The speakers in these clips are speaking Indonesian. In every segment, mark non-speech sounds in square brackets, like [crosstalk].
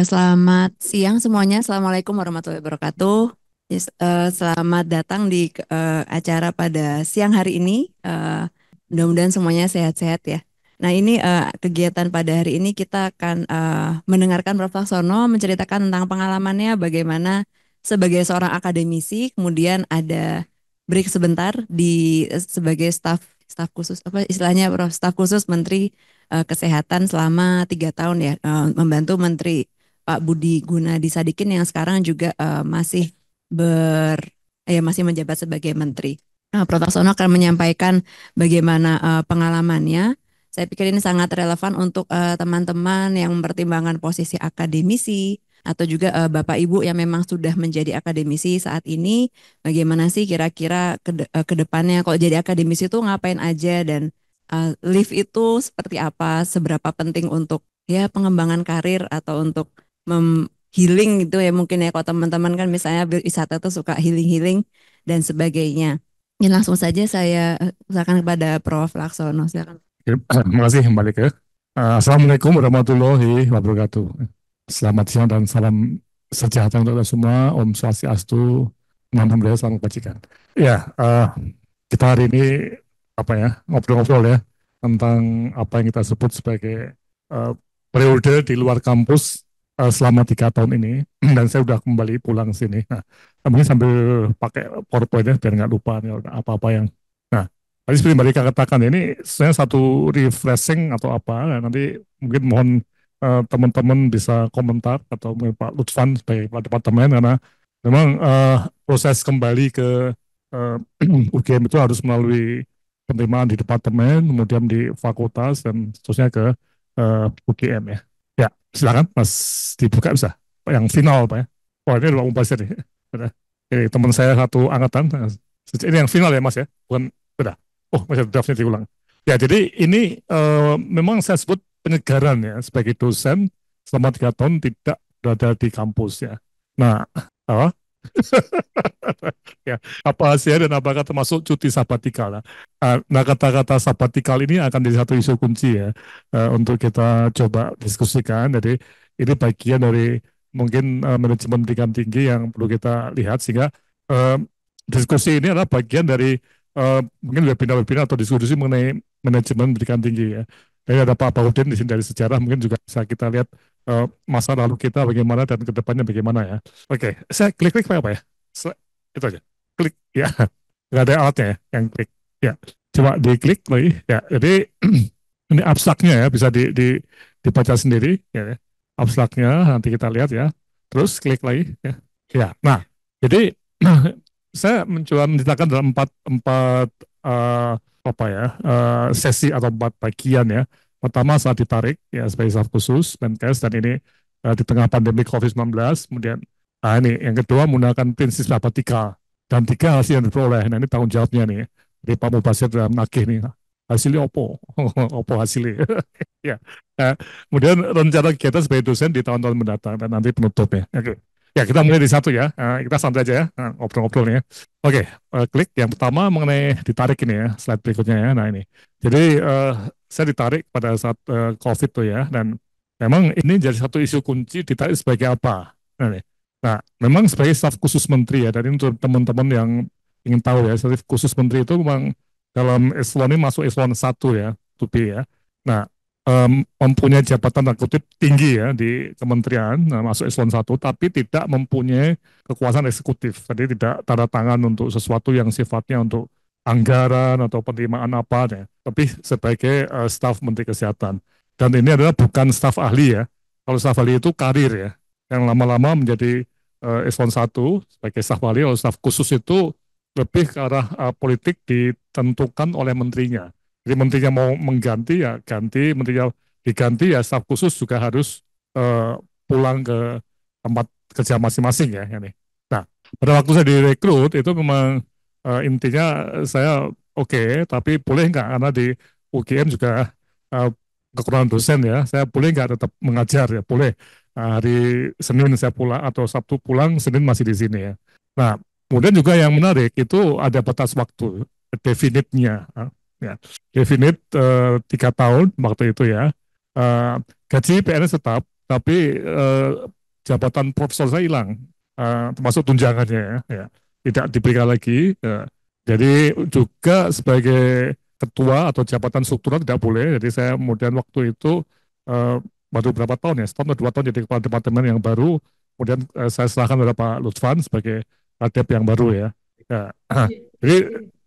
Eh, selamat siang semuanya. Assalamualaikum warahmatullahi wabarakatuh. Yes, uh, selamat datang di uh, acara pada siang hari ini. Uh, Mudah-mudahan semuanya sehat-sehat ya. Nah ini uh, kegiatan pada hari ini kita akan uh, mendengarkan Prof. Laksono menceritakan tentang pengalamannya bagaimana sebagai seorang akademisi, kemudian ada break sebentar di sebagai staff staf khusus apa istilahnya Prof. Staff khusus Menteri uh, Kesehatan selama tiga tahun ya uh, membantu Menteri Pak Budi Gunadi Sadikin yang sekarang juga uh, masih ber eh, ya masih menjabat sebagai menteri. Nah, Prof. Sono akan menyampaikan bagaimana uh, pengalamannya. Saya pikir ini sangat relevan untuk teman-teman uh, yang mempertimbangkan posisi akademisi atau juga uh, Bapak Ibu yang memang sudah menjadi akademisi saat ini. Bagaimana sih kira-kira ke, uh, depannya kalau jadi akademisi itu ngapain aja dan uh, live itu seperti apa, seberapa penting untuk ya pengembangan karir atau untuk mem healing gitu ya mungkin ya kalau teman-teman kan misalnya wisata tuh suka healing-healing dan sebagainya. Ya langsung saja saya eh, usahakan kepada Prof Laksono silakan. Eh, terima kasih kembali ke. Eh, Assalamualaikum warahmatullahi wabarakatuh. Selamat siang dan salam sejahtera untuk kita semua. Om Swastiastu, Nam Budaya, Salam Kebajikan. Ya, uh, kita hari ini apa ya ngobrol-ngobrol ya tentang apa yang kita sebut sebagai uh, periode di luar kampus Eh, selama tiga tahun ini [clears throat] dan saya sudah kembali pulang sini. Nah, mungkin sambil pakai powerpoint ya, biar nggak lupa apa-apa yang. Nah, tadi seperti Mbak katakan ini sebenarnya satu refreshing atau apa. Nah, Nanti mungkin mohon uh, teman-teman bisa komentar atau mungkin Pak Lutfan sebagai Pak Departemen karena memang uh, proses kembali ke uh, [clears throat] UGM itu harus melalui penerimaan di departemen, kemudian di fakultas dan seterusnya ke uh, UGM ya. Ya, silakan Mas dibuka bisa. Ya. Yang final Pak ya. Oh ini Pak Mubasir nih. Ini teman saya satu angkatan. Ini yang final ya Mas ya. Bukan, beda. Oh masih draftnya diulang. Ya jadi ini uh, memang saya sebut penyegaran ya sebagai dosen selama tiga tahun tidak berada di kampus ya. Nah, apa? [laughs] ya, apa Asia dan apakah termasuk cuti sabatikal. Ah, nah, kata-kata sabatikal ini akan jadi satu isu kunci ya eh, untuk kita coba diskusikan. Jadi ini bagian dari mungkin eh, manajemen pendidikan tinggi yang perlu kita lihat sehingga eh, diskusi ini adalah bagian dari eh, mungkin webinar-webinar atau diskusi mengenai manajemen pendidikan tinggi ya. Jadi ada Pak Baudin di sini dari sejarah mungkin juga bisa kita lihat Eh, masa lalu kita bagaimana dan kedepannya bagaimana ya. Oke, okay. saya klik-klik apa ya? itu aja. Klik, ya. [laughs] Nggak ada alatnya ya, yang klik. Ya, coba diklik lagi. Ya, jadi [clears throat] ini abstraknya ya, bisa di, di, dibaca sendiri. Ya. Abstraknya nanti kita lihat ya. Terus klik lagi. Ya, ya. nah, jadi [clears throat] saya mencoba menceritakan dalam empat, empat uh, apa ya uh, sesi atau empat bagian ya Pertama saat ditarik ya sebagai staff khusus Menkes dan ini uh, di tengah pandemi COVID-19. Kemudian nah ini yang kedua menggunakan prinsip rapat tiga dan tiga hasil yang diperoleh. Nah ini tanggung jawabnya nih di Pak Mubasir dalam nakih nih hasilnya opo [laughs] opo hasilnya [laughs] ya nah, kemudian rencana kegiatan sebagai dosen di tahun-tahun mendatang dan nanti penutupnya oke okay. Ya, kita mulai di satu ya. Uh, kita santai aja ya, uh, eh, ngobrol ya. Oke, okay, uh, eh, klik yang pertama mengenai ditarik ini ya, slide berikutnya ya. Nah ini. Jadi uh, saya ditarik pada saat uh, COVID tuh ya, dan memang ini jadi satu isu kunci ditarik sebagai apa. Nah, ini. nah memang sebagai staf khusus menteri ya, dan ini untuk teman-teman yang ingin tahu ya, staf khusus menteri itu memang dalam eselon ini masuk eselon satu ya, tupi ya. Nah, um, mempunyai jabatan dan kutip tinggi ya di kementerian nah, masuk eselon satu, tapi tidak mempunyai kekuasaan eksekutif Jadi tidak tanda tangan untuk sesuatu yang sifatnya untuk anggaran atau penerimaan apa ya tapi sebagai uh, staf menteri kesehatan dan ini adalah bukan staf ahli ya kalau staf ahli itu karir ya yang lama-lama menjadi uh, eselon satu sebagai staf ahli atau staf khusus itu lebih ke arah uh, politik ditentukan oleh menterinya jadi menterinya mau mengganti ya ganti, menterinya diganti ya staf khusus juga harus uh, pulang ke tempat kerja masing-masing ya. ini. Nah pada waktu saya direkrut itu memang uh, intinya saya oke, okay, tapi boleh nggak karena di UGM juga uh, kekurangan dosen ya, saya boleh nggak tetap mengajar ya, boleh hari Senin saya pulang atau Sabtu pulang, Senin masih di sini ya. Nah, kemudian juga yang menarik itu ada batas waktu definitnya ya definite eh, tiga tahun waktu itu ya uh, gaji PNS tetap tapi uh, jabatan profesor saya hilang uh, termasuk tunjangannya ya, ya tidak diberikan lagi ya. jadi juga sebagai ketua atau jabatan struktural tidak boleh jadi saya kemudian waktu itu uh, baru berapa tahun ya setahun atau dua tahun jadi kepala departemen yang baru kemudian uh, saya serahkan kepada Pak Lutfan sebagai adep yang baru ya, ya. Iya. jadi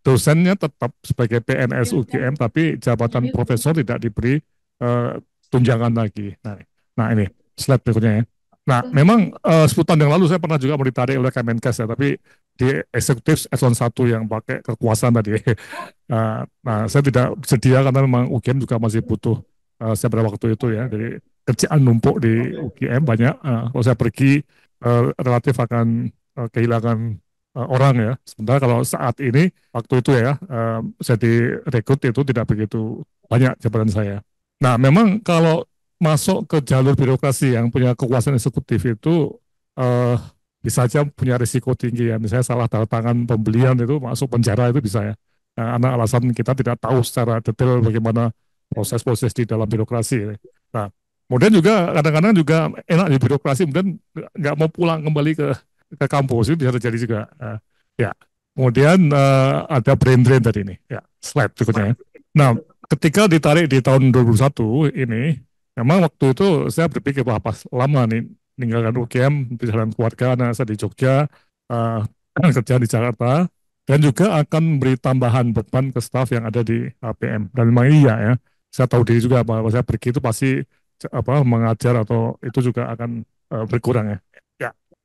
dosennya tetap sebagai PNS iya, UGM iya. tapi jabatan iya. profesor tidak diberi uh, tunjangan lagi. Nah, nah ini slide berikutnya ya. Nah, memang eh, uh, 10 yang lalu saya pernah juga ditarik oleh Kemenkes ya, tapi di eksekutif eselon satu yang pakai kekuasaan tadi. uh, [laughs] nah, saya tidak sedia karena memang UGM juga masih butuh uh, saya pada waktu itu ya. Jadi kerjaan numpuk di UGM banyak. Uh, kalau saya pergi uh, relatif akan uh, kehilangan uh, orang ya. Sementara kalau saat ini waktu itu ya uh, saya direkrut itu tidak begitu banyak jabatan saya. Nah memang kalau masuk ke jalur birokrasi yang punya kekuasaan eksekutif itu uh, bisa saja punya risiko tinggi ya. Misalnya salah tanda tangan pembelian itu masuk penjara itu bisa ya. Nah, karena alasan kita tidak tahu secara detail bagaimana proses-proses di dalam birokrasi. Ya. Nah, kemudian juga kadang-kadang juga enak di birokrasi, kemudian nggak mau pulang kembali ke ke kampus itu bisa terjadi juga. Uh, ya. Kemudian uh, ada brain drain tadi ini. Ya, slide berikutnya. Nah, ketika ditarik di tahun 2021 ini, memang waktu itu saya berpikir bahwa pas lama nih meninggalkan UGM, perjalanan keluarga, anak saya di Jogja, uh, [clears throat] kerja di Jakarta, dan juga akan beri tambahan beban ke staff yang ada di APM. Dan memang iya ya, saya tahu diri juga bahwa saya pergi itu pasti apa mengajar atau itu juga akan uh, berkurang ya.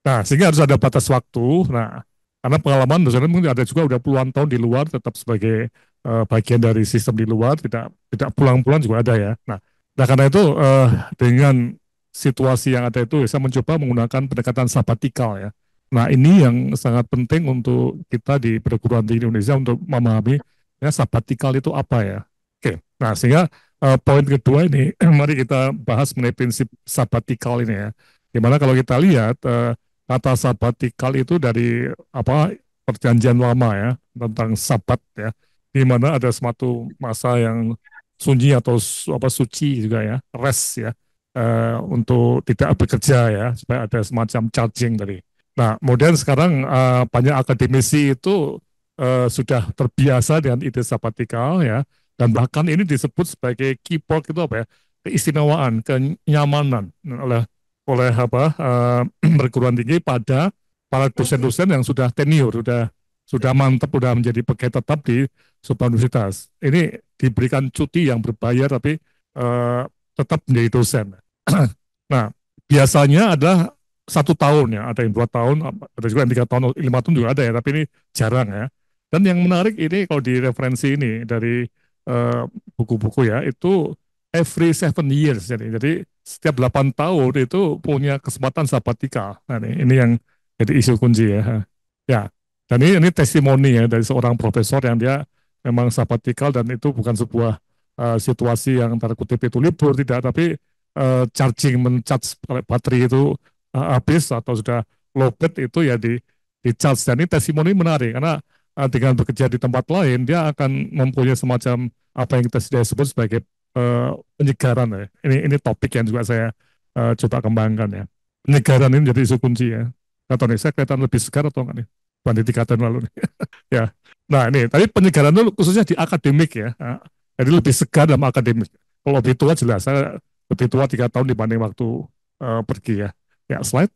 Nah, sehingga harus ada batas waktu. Nah, karena pengalaman dosen mungkin ada juga udah puluhan tahun di luar tetap sebagai uh, bagian dari sistem di luar, tidak tidak pulang-pulang juga ada ya. Nah, nah karena itu uh, dengan situasi yang ada itu saya mencoba menggunakan pendekatan sabatikal ya. Nah, ini yang sangat penting untuk kita di perguruan tinggi Indonesia untuk memahami ya sabatikal itu apa ya. Oke. Nah, sehingga uh, poin kedua ini [clears throat] mari kita bahas mengenai prinsip sabatikal ini ya. Gimana kalau kita lihat uh, kata sabatikal itu dari apa perjanjian lama ya tentang sabat ya di mana ada suatu masa yang sunyi atau su, apa suci juga ya rest ya e, untuk tidak bekerja ya supaya ada semacam charging tadi. Nah kemudian sekarang e, banyak akademisi itu e, sudah terbiasa dengan ide sabatikal ya dan bahkan ini disebut sebagai keyboard itu apa ya keistimewaan kenyamanan oleh oleh apa uh, [clears throat] perguruan tinggi pada para dosen-dosen yang sudah senior, sudah sudah mantap, sudah menjadi pegawai tetap di sebuah universitas. Ini diberikan cuti yang berbayar tapi uh, tetap menjadi dosen. [clears throat] nah, biasanya adalah satu tahun ya, ada yang dua tahun, ada juga yang tiga tahun, lima tahun juga ada ya, tapi ini jarang ya. Dan yang menarik ini kalau di referensi ini dari eh, buku-buku uh, ya, itu every seven years. Jadi, jadi setiap 8 tahun itu punya kesempatan sabatika. Nah, ini, ini yang jadi isu kunci ya. Ya, dan ini, ini testimoni ya dari seorang profesor yang dia memang sabatikal dan itu bukan sebuah uh, situasi yang tanda kutip itu libur tidak, tapi uh, charging mencharge baterai itu uh, habis atau sudah lowbat itu ya di di charge. Dan ini testimoni menarik karena uh, dengan bekerja di tempat lain dia akan mempunyai semacam apa yang kita sudah sebut sebagai Eh, penyegaran ya. Ini ini topik yang juga saya uh, coba kembangkan ya. Penyegaran ini menjadi isu kunci ya. Kata nih, saya kelihatan lebih segar atau enggak nih? Banding tiga tahun lalu nih. [laughs] ya. Nah ini, tadi penyegaran itu khususnya di akademik ya. Nah, jadi lebih segar dalam akademik. Kalau lebih tua jelas, saya lebih tua tiga tahun dibanding waktu uh, pergi ya. Ya slide.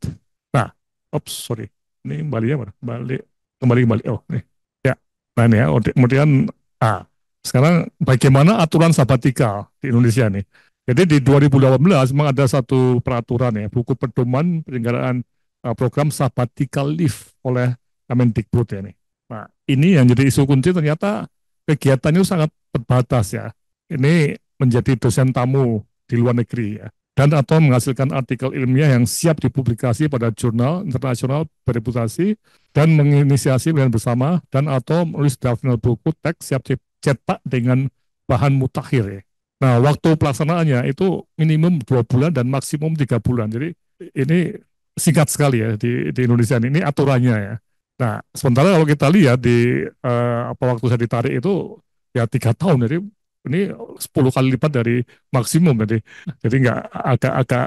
Nah, ops sorry, ini ya mana? Balik kembali kembali. Oh, nih. Ya, nah ini ya. Kemudian Ah sekarang bagaimana aturan sabatika di Indonesia nih? Jadi di 2018 memang ada satu peraturan ya, buku pedoman penyelenggaraan eh, program sabatika leave oleh Kemendikbud ya nih. Nah, ini yang jadi isu kunci ternyata kegiatannya sangat terbatas ya. Ini menjadi dosen tamu di luar negeri ya dan atau menghasilkan artikel ilmiah yang siap dipublikasi pada jurnal internasional bereputasi dan menginisiasi dengan bersama dan atau menulis draft buku teks siap cetak dengan bahan mutakhir ya. Nah, waktu pelaksanaannya itu minimum dua bulan dan maksimum tiga bulan. Jadi ini singkat sekali ya di, di Indonesia ini aturannya ya. Nah, sementara kalau kita lihat di eh, apa waktu saya ditarik itu ya tiga tahun. Jadi ini 10 kali lipat dari maksimum jadi jadi nggak agak-agak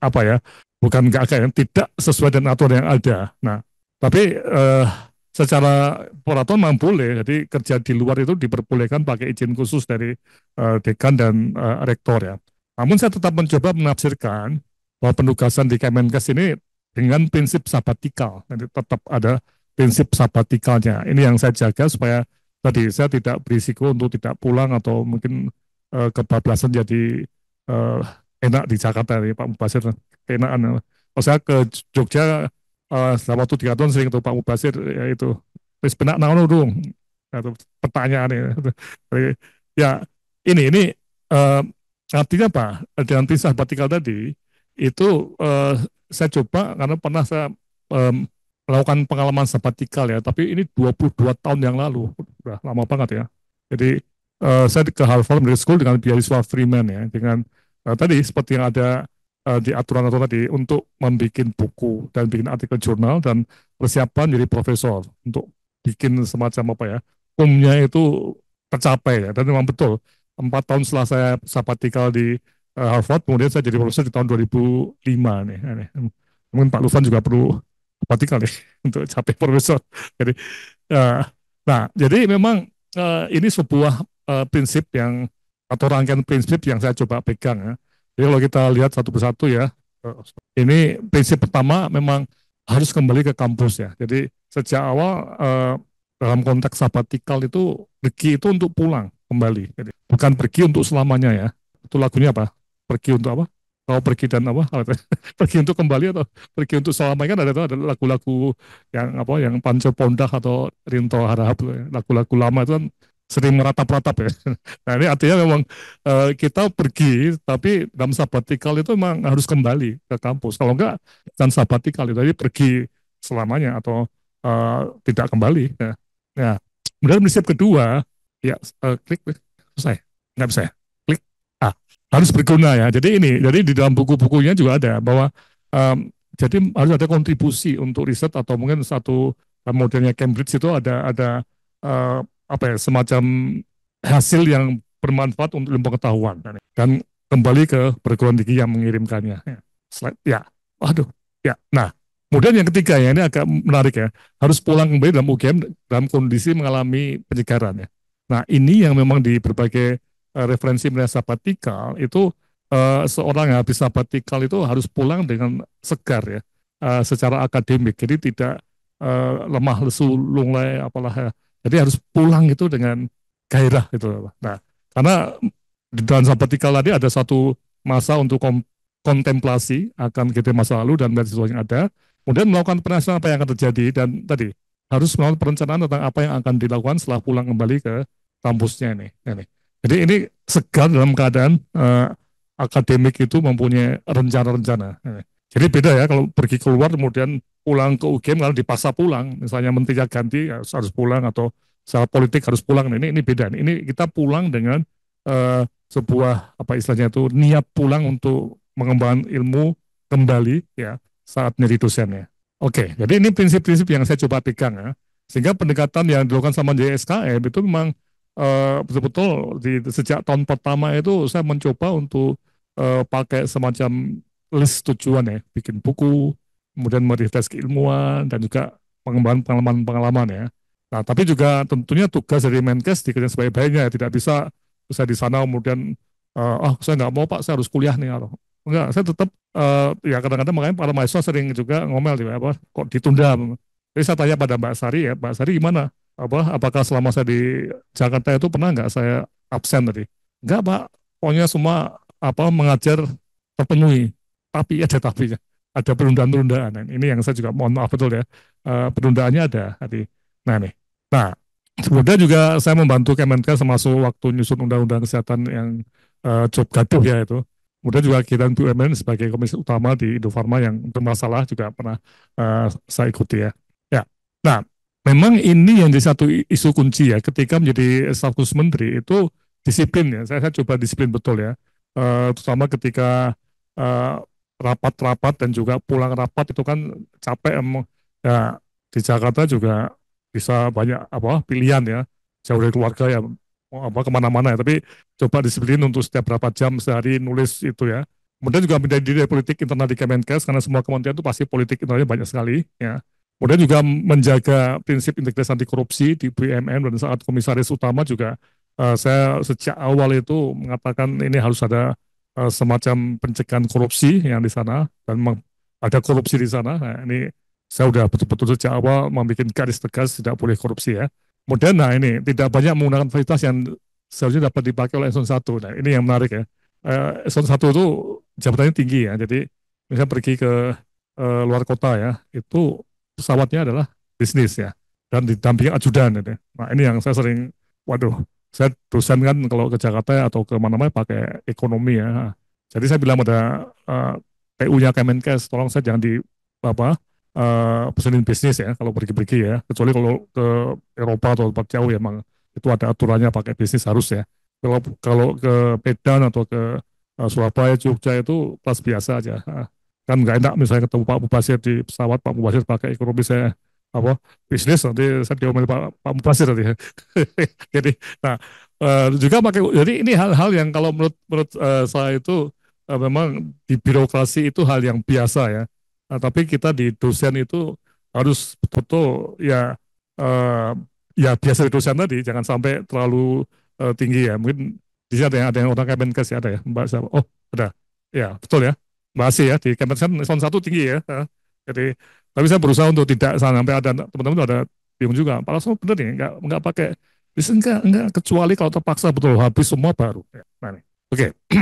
apa ya bukan nggak agak yang tidak sesuai dengan aturan yang ada nah tapi eh, secara peraturan memang boleh. Jadi kerja di luar itu diperbolehkan pakai izin khusus dari uh, dekan dan uh, rektor ya. Namun saya tetap mencoba menafsirkan bahwa penugasan di Kemenkes ini dengan prinsip sabatikal. Jadi tetap ada prinsip sabatikalnya. Ini yang saya jaga supaya tadi saya tidak berisiko untuk tidak pulang atau mungkin uh, kebablasan jadi uh, enak di Jakarta ya Pak Mubasir. Enakan. Kalau saya ke Jogja uh, waktu tiga tahun sering tuh Pak Mubasir ya itu terus benak dong atau nah, pertanyaan ya. ya ini ini uh, artinya apa dengan sahabat tinggal tadi itu uh, saya coba karena pernah saya um, melakukan pengalaman sabatikal ya, tapi ini 22 tahun yang lalu, udah lama banget ya. Jadi uh, saya ke Harvard Medical School dengan beasiswa Freeman ya, dengan uh, tadi seperti yang ada uh, di aturan atau tadi untuk membuat buku dan bikin artikel jurnal dan persiapan jadi profesor untuk bikin semacam apa ya umnya itu tercapai ya dan memang betul empat tahun setelah saya sabatikal di eh, Harvard kemudian saya jadi profesor di tahun 2005 nih, nah, nih. mungkin Pak Lufan juga perlu sabatikal nih [laughs] untuk capai profesor jadi uh, nah jadi memang uh, ini sebuah uh, prinsip yang atau rangkaian prinsip yang saya coba pegang ya jadi kalau kita lihat satu persatu ya, ini prinsip pertama memang harus kembali ke kampus ya. Jadi sejak awal eh, dalam konteks sabatikal itu pergi itu untuk pulang kembali. Jadi, bukan pergi untuk selamanya ya. Itu lagunya apa? Pergi untuk apa? Kalau pergi dan apa? [laughs] pergi untuk kembali atau pergi untuk selamanya kan ada tuh ada lagu-lagu yang apa yang Pancer Pondah atau Rinto harap. Ya. lagu-lagu lama itu kan sering meratap-ratap ya. [laughs] Nah ini artinya memang uh, kita pergi, tapi dalam sabatikal itu memang harus kembali ke kampus. Kalau enggak, dan sabatikal itu ya, jadi pergi selamanya atau uh, tidak kembali. Ya. Nah, kemudian riset kedua, ya uh, klik, selesai. Nggak bisa ya. Klik. Ah, harus berguna ya. Jadi ini, jadi di dalam buku-bukunya juga ada bahwa um, jadi harus ada kontribusi untuk riset atau mungkin satu modelnya Cambridge itu ada ada uh, apa ya semacam hasil yang bermanfaat untuk ilmu pengetahuan dan kembali ke perguruan tinggi yang mengirimkannya. Ya, Slide, ya, waduh, ya. Nah, kemudian yang ketiga ya ini agak menarik ya, harus pulang kembali dalam UGM dalam kondisi mengalami penyegaran ya. Nah, ini yang memang di berbagai uh, referensi mengenai sabatikal itu eh, seorang yang habis sabatikal itu harus pulang dengan segar ya, eh, secara akademik. Jadi tidak lemah lesu lunglai apalah ya jadi harus pulang itu dengan gairah gitu. Nah, karena di dalam sabatikal tadi ada satu masa untuk kontemplasi akan kita masa lalu dan dari situasi yang ada, kemudian melakukan perencanaan apa yang akan terjadi dan tadi harus melakukan perencanaan tentang apa yang akan dilakukan setelah pulang kembali ke kampusnya ini. ini. Ya Jadi ini segar dalam keadaan uh, akademik itu mempunyai rencana-rencana. Ya jadi beda ya kalau pergi keluar kemudian pulang ke UGM kalau dipaksa pulang, misalnya menterinya ganti harus, harus pulang atau secara politik harus pulang. Nah, ini ini beda. Nah, ini kita pulang dengan uh, sebuah apa istilahnya itu niat pulang untuk mengembangkan ilmu kembali ya saat menjadi dosennya. Oke, jadi ini prinsip-prinsip yang saya coba pegang ya. Sehingga pendekatan yang dilakukan sama JSKM itu memang eh, betul-betul di, sejak tahun pertama itu saya mencoba untuk uh, pakai semacam list tujuan ya, bikin buku, kemudian merefresh keilmuan, dan juga pengembangan pengalaman-pengalaman ya. Nah, tapi juga tentunya tugas dari Menkes dikerjakan sebaik-baiknya, ya. tidak bisa bisa di sana kemudian, eh, ah oh, saya nggak mau Pak, saya harus kuliah nih. Enggak, saya tetap, uh, ya kadang-kadang makanya para mahasiswa sering juga ngomel, ya, apa, kok ditunda. Jadi saya tanya pada Mbak Sari ya, Mbak Sari gimana? Apa, apakah selama saya di Jakarta itu pernah nggak saya absen tadi? Enggak Pak, pokoknya semua apa mengajar terpenuhi tapi ada tapinya ada penundaan-penundaan ini yang saya juga mohon maaf betul ya uh, eh, penundaannya ada tadi nah nih nah kemudian juga saya membantu Kemenkes termasuk waktu nyusun undang-undang kesehatan yang uh, cukup gaduh ya itu kemudian juga kita BUMN sebagai komisi utama di Indofarma yang bermasalah juga pernah uh, saya ikuti ya ya nah memang ini yang jadi satu isu kunci ya ketika menjadi status menteri itu disiplin ya saya, saya coba disiplin betul ya uh, terutama ketika rapat-rapat dan juga pulang rapat itu kan capek emang ya di Jakarta juga bisa banyak apa pilihan ya jauh dari keluarga ya apa kemana-mana ya tapi coba disiplin untuk setiap berapa jam sehari nulis itu ya kemudian juga menjadi diri politik internal di Kemenkes karena semua kementerian itu pasti politik internalnya banyak sekali ya kemudian juga menjaga prinsip integritas anti korupsi di BUMN dan saat komisaris utama juga uh, saya sejak awal itu mengatakan ini harus ada Eh, semacam pencegahan korupsi yang di sana dan ada korupsi di sana. Nah, ini saya sudah betul-betul sejak awal membuat garis tegas tidak boleh korupsi ya. moderna ini tidak banyak menggunakan fasilitas yang seharusnya dapat dipakai oleh eson 1. Nah, ini yang menarik ya. Eh, eson 1 itu jabatannya tinggi ya. Jadi misalnya pergi ke e, luar kota ya, itu pesawatnya adalah bisnis ya dan didampingi ajudan Ya. Nah, ini yang saya sering waduh saya dosen kan kalau ke Jakarta atau ke mana-mana pakai ekonomi ya. Jadi saya bilang pada uh, eh, pu nya Kemenkes, tolong saya jangan di apa uh, pesenin bisnis ya kalau pergi-pergi ya. Kecuali kalau ke Eropa atau tempat jauh ya, emang itu ada aturannya pakai bisnis harus ya. Kalau kalau ke Medan atau ke uh, Surabaya, Jogja itu plus biasa aja. Uh, kan nggak enak misalnya ketemu Pak Mubasir di pesawat, Pak Mubasir pakai ekonomi saya apa bisnis nanti saya diomel Pak, Pak Mubasir nanti [laughs] jadi nah uh, juga pakai jadi ini hal-hal yang kalau menurut menurut uh, saya itu uh, memang di birokrasi itu hal yang biasa ya nah, tapi kita di dosen itu harus betul-betul ya uh, ya biasa di dosen tadi jangan sampai terlalu uh, tinggi ya mungkin di sini ada yang ada yang orang Kemenkes ya ada ya Mbak siapa oh ada ya betul ya Masih ya di Kemenkes kan satu tinggi ya jadi tapi saya berusaha untuk tidak sampai ada teman-teman ada bingung juga. Pak semua benar nih, enggak enggak pakai bisa enggak enggak kecuali kalau terpaksa betul habis semua baru. Ya, nah, nih. Oke. [clears throat]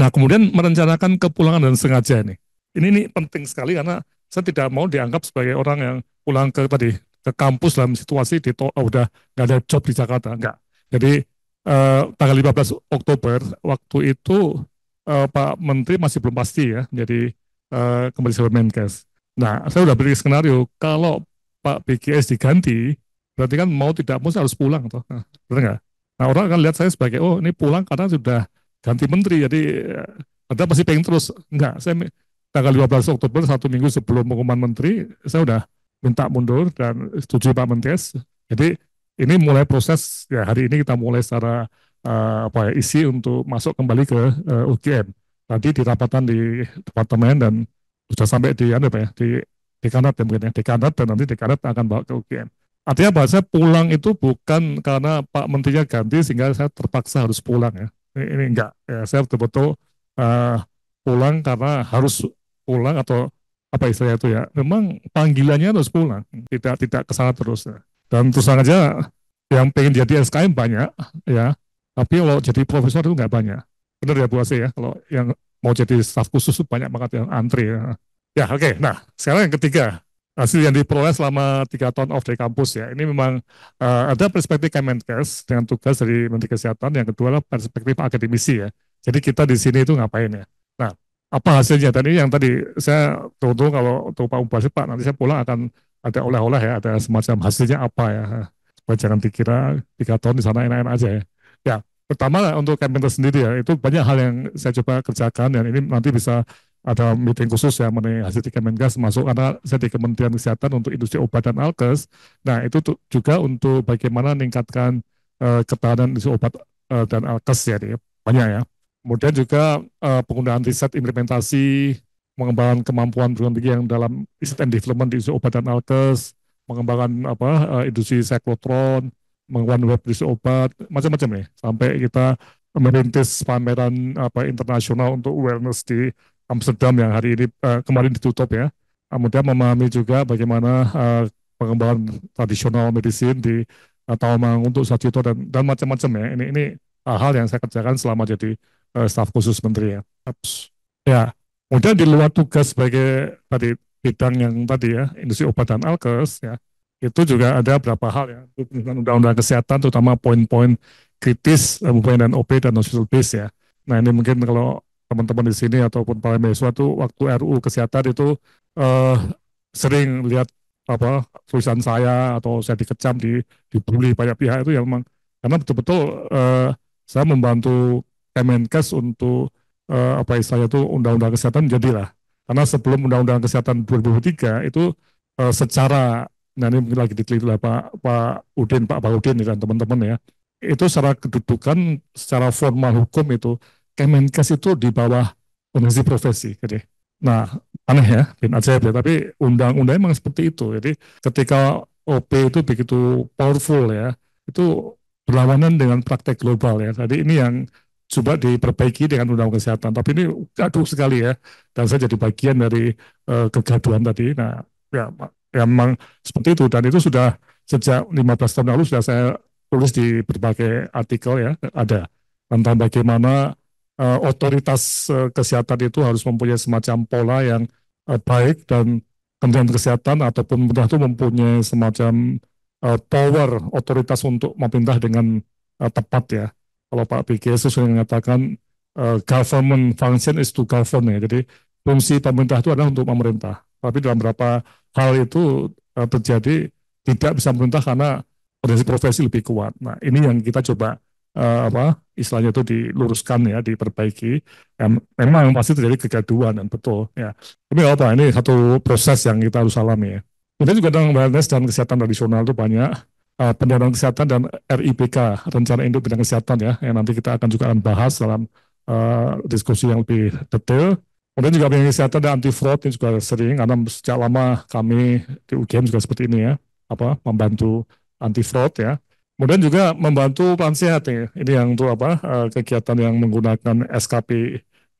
Nah, kemudian merencanakan kepulangan dan sengaja ini. Ini ini penting sekali karena saya tidak mau dianggap sebagai orang yang pulang ke tadi ke kampus dalam situasi di oh, udah nggak ada job di Jakarta, enggak. Jadi eh, tanggal 15 Oktober waktu itu eh, Pak Menteri masih belum pasti ya, jadi eh, kembali ke Menkes. Nah, saya sudah beri skenario kalau Pak BGS diganti, berarti kan mau tidak mau harus pulang toh. Nah, benar nggak? Nah, orang akan lihat saya sebagai oh ini pulang karena sudah ganti menteri jadi eh, Anda pasti pengen terus. Enggak, saya tanggal 15 Oktober satu minggu sebelum pengumuman menteri saya sudah minta mundur dan setuju Pak Menteri Jadi ini mulai proses ya hari ini kita mulai secara uh, apa ya, isi untuk masuk kembali ke uh, eh, UGM. Tadi di rapatan di departemen dan sudah sampai di apa anu, ya di kanat ya mungkin ya di kanat dan nanti di kanat akan bawa ke UGM. Artinya bahasa pulang itu bukan karena Pak Menterinya ganti sehingga saya terpaksa harus pulang ya. Ini, ini enggak, ya, saya betul-betul uh, pulang karena harus pulang atau apa istilahnya itu ya. Memang panggilannya harus pulang, tidak tidak ke terus. Ya. Dan terus saja yang pengen jadi SKM banyak ya, tapi kalau jadi profesor itu enggak banyak. Benar ya Bu Asih ya, kalau yang mau jadi staf khusus itu banyak banget yang antri. Ya, ya oke. Okay. Nah, sekarang yang ketiga, hasil yang diperoleh selama tiga tahun off dari kampus ya. Ini memang uh, ada perspektif Kemenkes dengan tugas dari Menteri Kesehatan. Yang kedua adalah perspektif akademisi ya. Jadi kita di sini itu ngapain ya. Nah, apa hasilnya? Tadi yang tadi saya tunggu kalau untuk Pak Umbas, Pak nanti saya pulang akan ada oleh-oleh ya, ada semacam hasilnya apa ya. Supaya jangan dikira tiga tahun di sana enak-enak aja ya. Ya, pertama untuk Carpenter sendiri ya itu banyak hal yang saya coba kerjakan dan ini nanti bisa ada meeting khusus ya mengenai hasil di Kemenkes masuk karena saya di Kementerian Kesehatan untuk industri obat dan alkes. Nah itu juga untuk bagaimana meningkatkan uh, ketahanan industri obat uh, dan alkes ya nih, banyak ya. Kemudian juga uh, penggunaan riset implementasi mengembangkan kemampuan tinggi yang dalam riset and development di industri obat dan alkes, mengembangkan apa uh, industri cyclotron, one web di obat macam-macam ya sampai kita merintis pameran apa internasional untuk wellness di Amsterdam yang hari ini uh, kemarin ditutup ya kemudian memahami juga bagaimana uh, pengembangan tradisional medisin di uh, untuk Sajito dan dan macam-macam ya ini ini hal yang saya kerjakan selama jadi uh, staf khusus menteri ya Ups. ya kemudian di luar tugas sebagai tadi bidang yang tadi ya industri obat dan alkes ya itu juga ada beberapa hal ya tentang undang-undang kesehatan terutama poin-poin kritis UPN dan OP dan hospital base ya. Nah ini mungkin kalau teman-teman di sini ataupun para mahasiswa tuh waktu ru kesehatan itu eh, sering lihat apa tulisan saya atau saya dikecam di dibully banyak pihak itu ya memang karena betul-betul eh, saya membantu Kemenkes untuk eh, apa istilahnya itu undang-undang kesehatan jadilah karena sebelum undang-undang kesehatan 2003 itu eh, secara nanti mungkin lagi diteliti oleh Pak, Pak Udin, Pak Udin dan teman-teman ya, itu secara kedudukan, secara formal hukum itu, Kemenkes itu di bawah Komisi Profesi. Jadi, nah aneh ya, bin ajaib ya, tapi undang-undang memang seperti itu. Jadi ketika OP itu begitu powerful ya, itu berlawanan dengan praktek global ya. Tadi ini yang coba diperbaiki dengan undang-undang kesehatan. Tapi ini gaduh sekali ya, dan saya jadi bagian dari uh, kegaduhan tadi. Nah, ya ya memang seperti itu dan itu sudah sejak 15 tahun lalu sudah saya tulis di berbagai artikel ya ada tentang bagaimana uh, otoritas uh, kesehatan itu harus mempunyai semacam pola yang uh, baik dan Kementerian Kesehatan ataupun pemerintah itu mempunyai semacam uh, power otoritas untuk memerintah dengan uh, tepat ya kalau Pak PKS sudah mengatakan uh, government function is to govern ya jadi fungsi pemerintah itu adalah untuk memerintah tapi dalam berapa hal itu eh, terjadi tidak bisa memerintah karena potensi profesi lebih kuat. Nah, ini yang kita coba uh, apa istilahnya itu diluruskan ya, diperbaiki. Ya, memang pasti terjadi kegaduhan dan betul ya. Tapi apa ini satu proses yang kita harus alami ya. Kemudian juga dalam wellness dan kesehatan tradisional itu banyak uh, pendanaan kesehatan dan RIPK rencana induk bidang kesehatan ya yang nanti kita akan juga akan bahas dalam uh, diskusi yang lebih detail. Kemudian juga pendidikan kesehatan dan anti fraud yang juga sering karena sejak lama kami di UGM juga seperti ini ya, apa membantu anti fraud ya. Kemudian juga membantu sehat ya. Ini yang untuk apa eh, kegiatan yang menggunakan SKP uh,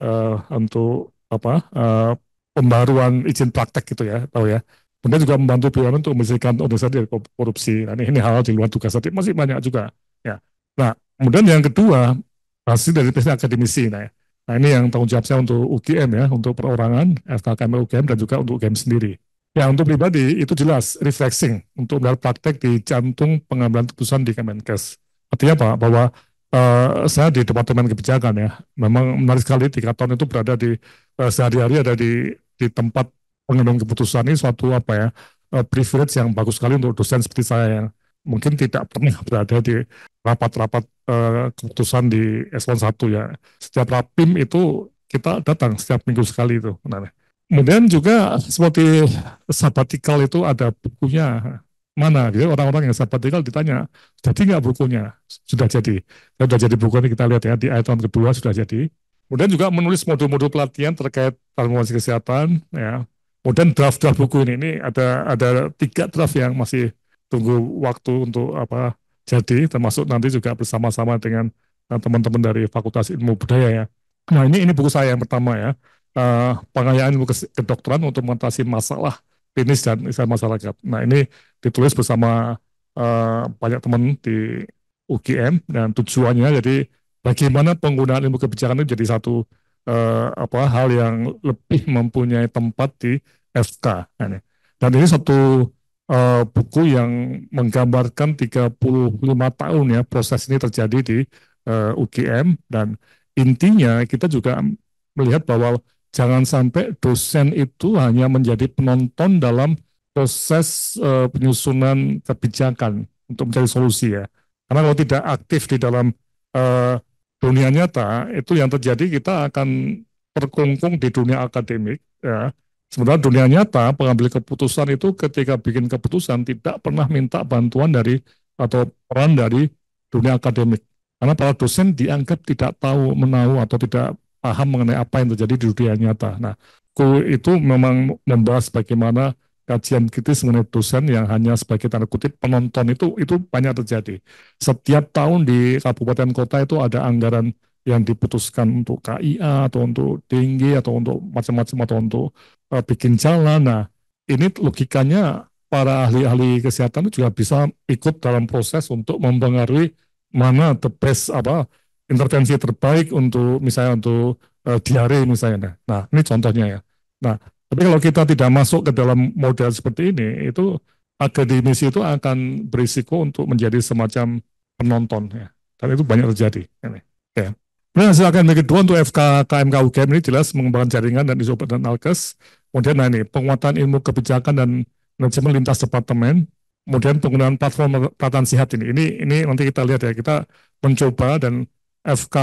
eh, untuk apa uh, pembaruan izin praktek gitu ya, tahu ya. Kemudian juga membantu BUMN untuk membersihkan organisasi dari korupsi. Nah, ini, ini hal, di luar tugas tadi masih banyak juga. Ya. Nah, kemudian yang kedua hasil dari pihak akademisi. Nah, ya. Nah ini yang tanggung jawab saya untuk UGM ya, untuk perorangan, FKKM UGM dan juga untuk UGM sendiri. Ya untuk pribadi itu jelas reflexing untuk melihat praktek di jantung pengambilan keputusan di Kemenkes. Artinya apa? Bahwa uh, saya di Departemen Kebijakan ya, memang menarik sekali tiga tahun itu berada di uh, sehari-hari ada di di tempat pengambilan keputusan ini suatu apa ya uh, privilege yang bagus sekali untuk dosen seperti saya yang mungkin tidak pernah berada di rapat-rapat eh, keputusan di eselon 1 ya. Setiap rapim itu kita datang setiap minggu sekali itu. Nah, kemudian juga seperti sabatikal itu ada bukunya mana gitu orang-orang yang sabatikal ditanya jadi nggak bukunya sudah jadi ya, sudah jadi bukunya kita lihat ya di ayat tahun kedua sudah jadi kemudian juga menulis modul-modul pelatihan terkait transformasi kesehatan ya kemudian draft-draft buku ini ini ada ada tiga draft yang masih tunggu waktu untuk apa jadi termasuk nanti juga bersama-sama dengan eh, teman-teman dari Fakultas Ilmu Budaya ya. Nah ini ini buku saya yang pertama ya uh, pengayaan ilmu kedokteran untuk mengatasi masalah klinis dan istilah masyarakat. Nah ini ditulis bersama uh, banyak teman di UGM dan tujuannya jadi bagaimana penggunaan ilmu kebijakan itu jadi satu uh, apa hal yang lebih mempunyai tempat di FK. Nah, ini. Dan ini satu uh, buku yang menggambarkan 35 tahun ya proses ini terjadi di uh, eh, UGM dan intinya kita juga melihat bahwa jangan sampai dosen itu hanya menjadi penonton dalam proses uh, penyusunan kebijakan untuk mencari solusi ya. Karena kalau tidak aktif di dalam uh, dunia nyata, itu yang terjadi kita akan terkungkung di dunia akademik ya Sementara dunia nyata pengambil keputusan itu ketika bikin keputusan tidak pernah minta bantuan dari atau peran dari dunia akademik. Karena para dosen dianggap tidak tahu menahu atau tidak paham mengenai apa yang terjadi di dunia nyata. Nah, ku itu memang membahas bagaimana kajian kritis mengenai dosen yang hanya sebagai tanda kutip penonton itu itu banyak terjadi. Setiap tahun di kabupaten kota itu ada anggaran yang diputuskan untuk KIA atau untuk tinggi atau untuk macam-macam atau untuk uh, bikin jalan. Nah, ini logikanya para ahli-ahli kesehatan juga bisa ikut dalam proses untuk mempengaruhi mana the best apa intervensi terbaik untuk misalnya untuk uh, diare misalnya. Nah, ini contohnya ya. Nah, tapi kalau kita tidak masuk ke dalam model seperti ini, itu akademisi itu akan berisiko untuk menjadi semacam penonton ya. Dan itu banyak terjadi. Ini. Ya. Nah, silakan untuk FK KMK UGM ini jelas mengembangkan jaringan dan isobat dan alkes. Kemudian nah ini penguatan ilmu kebijakan dan manajemen lintas departemen. Kemudian penggunaan platform peralatan sehat ini. Ini ini nanti kita lihat ya kita mencoba dan FK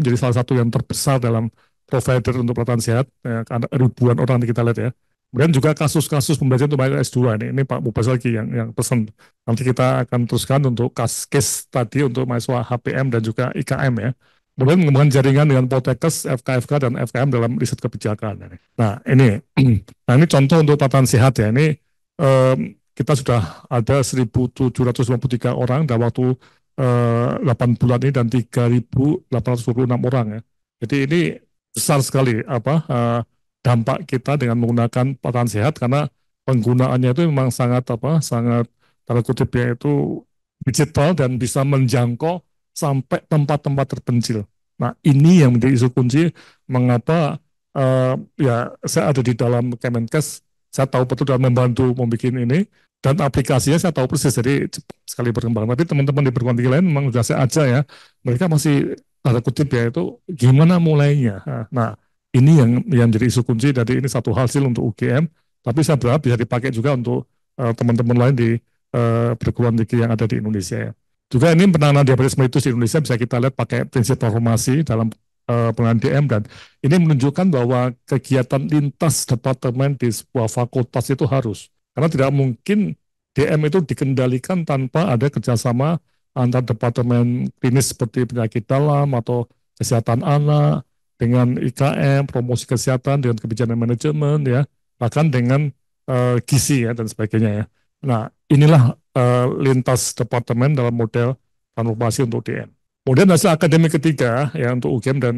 menjadi salah satu yang terbesar dalam provider untuk peralatan sehat, ya, ribuan orang nanti kita lihat ya. Kemudian juga kasus-kasus pembelajaran untuk S2 ini, ini Pak Bupas lagi yang, yang pesan. Nanti kita akan teruskan untuk kas case tadi untuk mahasiswa HPM dan juga IKM ya kemudian mengembangkan jaringan dengan Poltekkes, FKFK dan FKM dalam riset kebijakan. Nah ini, [clears throat] nah ini contoh untuk tatan sehat ya. Ini um, kita sudah ada 1.753 orang dalam waktu uh, eh, 8 bulan ini dan 3.826 orang ya. Jadi ini besar sekali apa uh, dampak kita dengan menggunakan tatan sehat karena penggunaannya itu memang sangat apa sangat tanda kutipnya itu digital dan bisa menjangkau sampai tempat-tempat terpencil. Nah, ini yang menjadi isu kunci mengapa uh, ya saya ada di dalam Kemenkes, saya tahu betul dalam membantu membuat ini dan aplikasinya saya tahu persis jadi cepat sekali berkembang. Tapi teman-teman di perguruan tinggi lain memang sudah saya aja ya, mereka masih ada kutip ya itu gimana mulainya. Nah, nah, ini yang yang jadi isu kunci dari ini satu hasil untuk UGM, tapi saya berharap bisa dipakai juga untuk eh, teman-teman uh, lain di uh, perguruan tinggi yang ada di Indonesia ya. Juga ini penanganan diabetes mellitus di Indonesia bisa kita lihat pakai prinsip transformasi dalam uh, penanganan DM dan ini menunjukkan bahwa kegiatan lintas departemen di sebuah fakultas itu harus. Karena tidak mungkin DM itu dikendalikan tanpa ada kerjasama antar departemen klinis seperti penyakit dalam atau kesehatan anak dengan IKM, promosi kesehatan dengan kebijakan manajemen ya, bahkan dengan uh, gizi ya dan sebagainya ya. Nah, inilah uh, lintas departemen dalam model transformasi untuk DM. Kemudian hasil akademik ketiga ya untuk UGM dan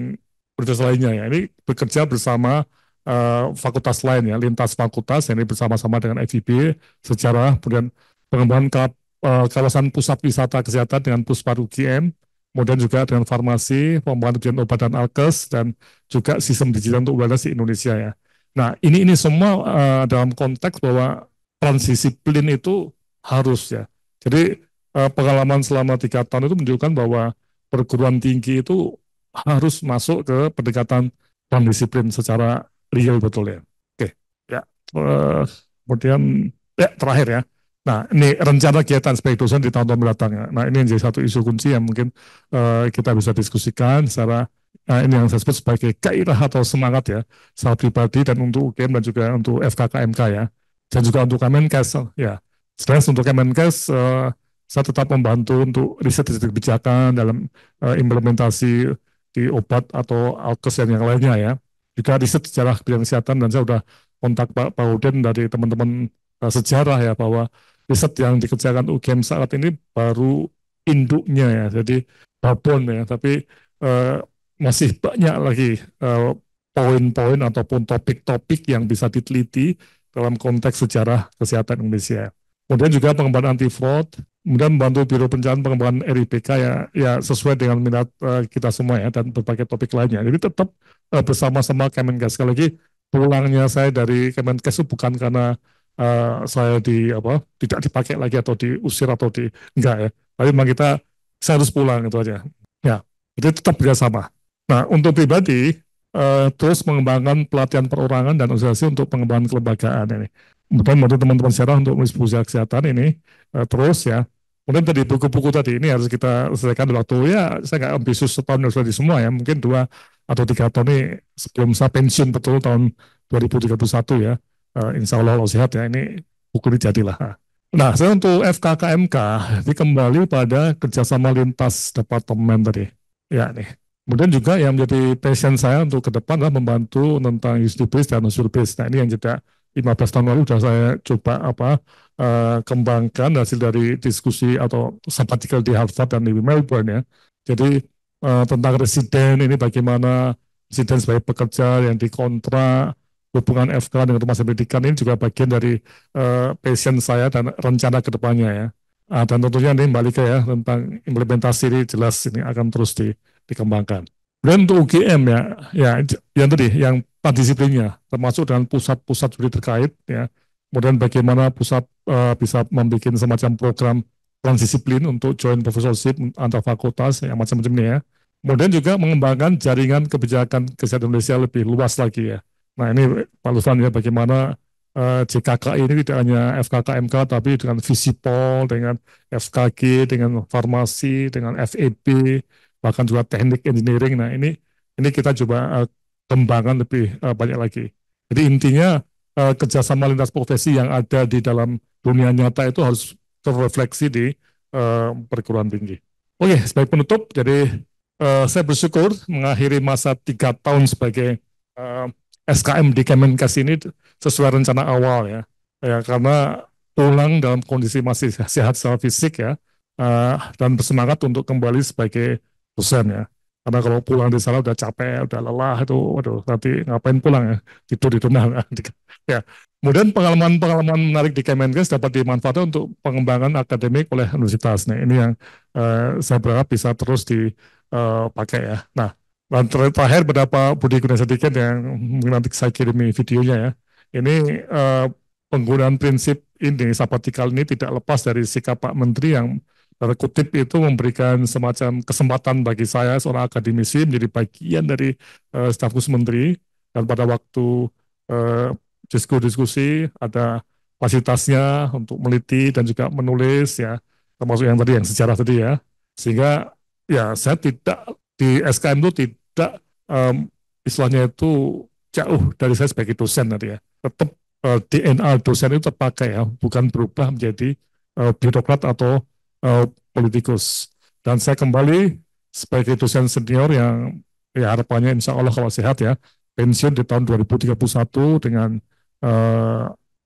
universitas lainnya ya ini bekerja bersama uh, fakultas lain ya lintas fakultas ini bersama-sama dengan FIB secara kemudian pengembangan ke, uh, kawasan pusat wisata kesehatan dengan Pusparu UGM kemudian juga dengan farmasi pembuatan obat dan alkes dan juga sistem digital untuk wellness di Indonesia ya. Nah ini ini semua uh, dalam konteks bahwa transdisiplin itu harus ya. Jadi eh, pengalaman selama tiga tahun itu menunjukkan bahwa perguruan tinggi itu harus masuk ke pendekatan dan disiplin secara real betul ya. Oke, ya. Eh, kemudian ya terakhir ya. Nah, ini rencana kegiatan sebagai dosen di tahun-tahun mendatang. Ya. Nah, ini yang jadi satu isu kunci yang mungkin uh, kita bisa diskusikan secara nah, ini yang saya sebut sebagai kairah atau semangat ya, secara pribadi dan untuk UGM dan juga untuk FKKMK ya, dan juga untuk Kemenkes ya. Stres untuk Kemenkes, uh, saya tetap membantu untuk riset-riset kebijakan dalam eh, implementasi di obat atau alkes dan yang lainnya ya. Juga riset sejarah bidang kesehatan dan saya sudah kontak Pak Pauden dari teman-teman uh, sejarah ya bahwa riset yang dikerjakan UGM saat ini baru induknya ya, jadi babon ya, tapi uh, masih banyak lagi poin poin-poin ataupun topik-topik yang bisa diteliti dalam konteks sejarah kesehatan Indonesia. Kemudian juga pengembangan anti fraud, kemudian membantu Biro pencarian pengembangan RIPK ya, ya sesuai dengan minat uh, kita semua ya dan berbagai topik lainnya. Jadi tetap uh, bersama-sama Kemenkes. Sekali lagi pulangnya saya dari Kemenkes itu bukan karena uh, saya di apa tidak dipakai lagi atau diusir atau di enggak ya. Tapi memang kita saya harus pulang itu aja. Ya, jadi tetap bersama. Nah untuk pribadi uh, terus mengembangkan pelatihan perorangan dan organisasi untuk pengembangan kelembagaan ini. Kemudian menurut teman-teman sejarah untuk mendiskusikan kesehatan ini uh, terus ya. Kemudian tadi buku-buku tadi ini harus kita selesaikan dalam waktu ya saya nggak ambisius setahun sudah di semua ya mungkin dua atau tiga tahun ini sebelum saya pensiun betul tahun 2031 ya. Uh, insya Allah Allah sehat ya ini buku ini jadilah. Nah, nah saya untuk FKKMK ini kembali pada kerjasama lintas departemen tadi ya nih. Kemudian juga yang menjadi passion saya untuk ke depan adalah membantu tentang usability dan usability. Nah ini yang tidak 15 tahun lalu sudah saya coba apa uh, kembangkan hasil dari diskusi atau sabbatical di Harvard dan di Melbourne ya. Jadi uh, tentang residen ini bagaimana residen sebagai pekerja yang dikontrak hubungan FK dengan rumah pendidikan ini juga bagian dari uh, passion saya dan rencana kedepannya ya. Uh, dan tentunya ini balik ya tentang implementasi ini jelas ini akan terus di, dikembangkan. Kemudian untuk UGM ya, ya yang tadi yang disiplinnya termasuk dengan pusat-pusat studi terkait ya. Kemudian bagaimana pusat uh, bisa membuat semacam program transdisiplin untuk join professorship antar fakultas yang macam-macam ini ya. Kemudian juga mengembangkan jaringan kebijakan kesehatan Indonesia lebih luas lagi ya. Nah ini Pak Lufan ya bagaimana uh, eh, JKK ini tidak hanya FKKMK tapi dengan Visipol, dengan FKG, dengan farmasi, dengan FEB, bahkan juga teknik engineering. Nah ini ini kita coba uh, kembangkan lebih uh, banyak lagi. Jadi intinya uh, kerjasama lintas profesi yang ada di dalam dunia nyata itu harus terrefleksi di uh, perguruan tinggi. Oke, okay, sebagai penutup, jadi uh, saya bersyukur mengakhiri masa tiga tahun sebagai uh, SKM di Kemenkes ini sesuai rencana awal ya, ya karena pulang dalam kondisi masih sehat secara fisik ya, uh, dan bersemangat untuk kembali sebagai ya. Karena kalau pulang di sana udah capek, udah lelah itu, waduh nanti ngapain pulang ya, tidur di nah, [laughs] ya. Kemudian pengalaman-pengalaman menarik di Kemenkes dapat dimanfaatkan untuk pengembangan akademik oleh universitas. Nah, ini yang eh, saya berharap bisa terus dipakai eh, ya. Nah, dan terakhir beberapa Budi Gunawan sedikit yang mungkin nanti saya kirimi videonya ya. Ini eh, penggunaan prinsip ini sabatikal ini tidak lepas dari sikap Pak Menteri yang tanda kutip itu memberikan semacam kesempatan bagi saya seorang akademisi menjadi bagian dari uh, eh, staf khusus menteri dan pada waktu diskusi eh, diskusi-diskusi ada fasilitasnya untuk meliti dan juga menulis ya termasuk yang tadi yang sejarah tadi ya sehingga ya saya tidak di SKM itu tidak um, istilahnya itu jauh dari saya sebagai dosen tadi ya tetap uh, eh, DNA dosen itu terpakai ya bukan berubah menjadi uh, birokrat atau uh, politikus. Dan saya kembali sebagai dosen senior yang ya harapannya insya Allah kalau sehat ya, pensiun di tahun 2031 dengan uh,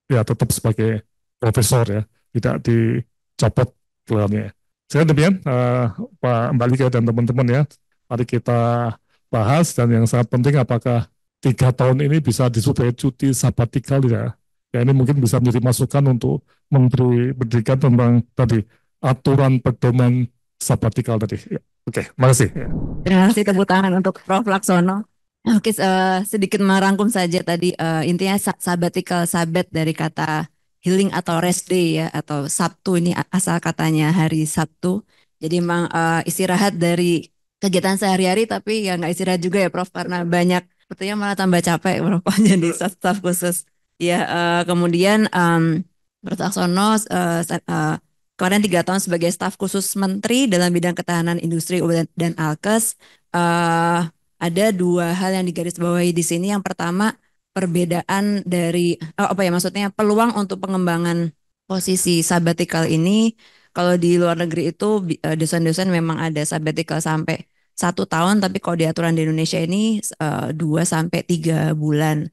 ya tetap sebagai profesor ya, tidak dicopot gelarnya. Saya demikian uh, Pak Lika dan teman-teman ya, mari kita bahas dan yang sangat penting apakah tiga tahun ini bisa disupai cuti sabatikal ya. Ya ini mungkin bisa menjadi masukan untuk Menteri Pendidikan tentang tadi aturan pedoman sabatikal tadi. Ya. Oke, okay, makasih. Ya. Terima kasih tepuk tangan untuk Prof. Laksono. Oke, uh, sedikit merangkum saja tadi uh, intinya sabatikal sabat dari kata healing atau rest day ya atau Sabtu ini asal katanya hari Sabtu. Jadi memang uh, istirahat dari kegiatan sehari-hari tapi ya nggak istirahat juga ya Prof karena banyak sepertinya malah tambah capek Prof [laughs] jadi staff khusus. Ya uh, kemudian um, Prof Aksono uh, uh, Kemarin tiga tahun sebagai staf khusus menteri dalam bidang ketahanan industri dan alkes. Uh, ada dua hal yang digarisbawahi di sini. Yang pertama perbedaan dari oh, apa ya maksudnya peluang untuk pengembangan posisi sabbatical ini. Kalau di luar negeri itu eh, dosen-dosen memang ada sabbatical sampai satu tahun, tapi kalau di aturan di Indonesia ini eh, dua sampai tiga bulan.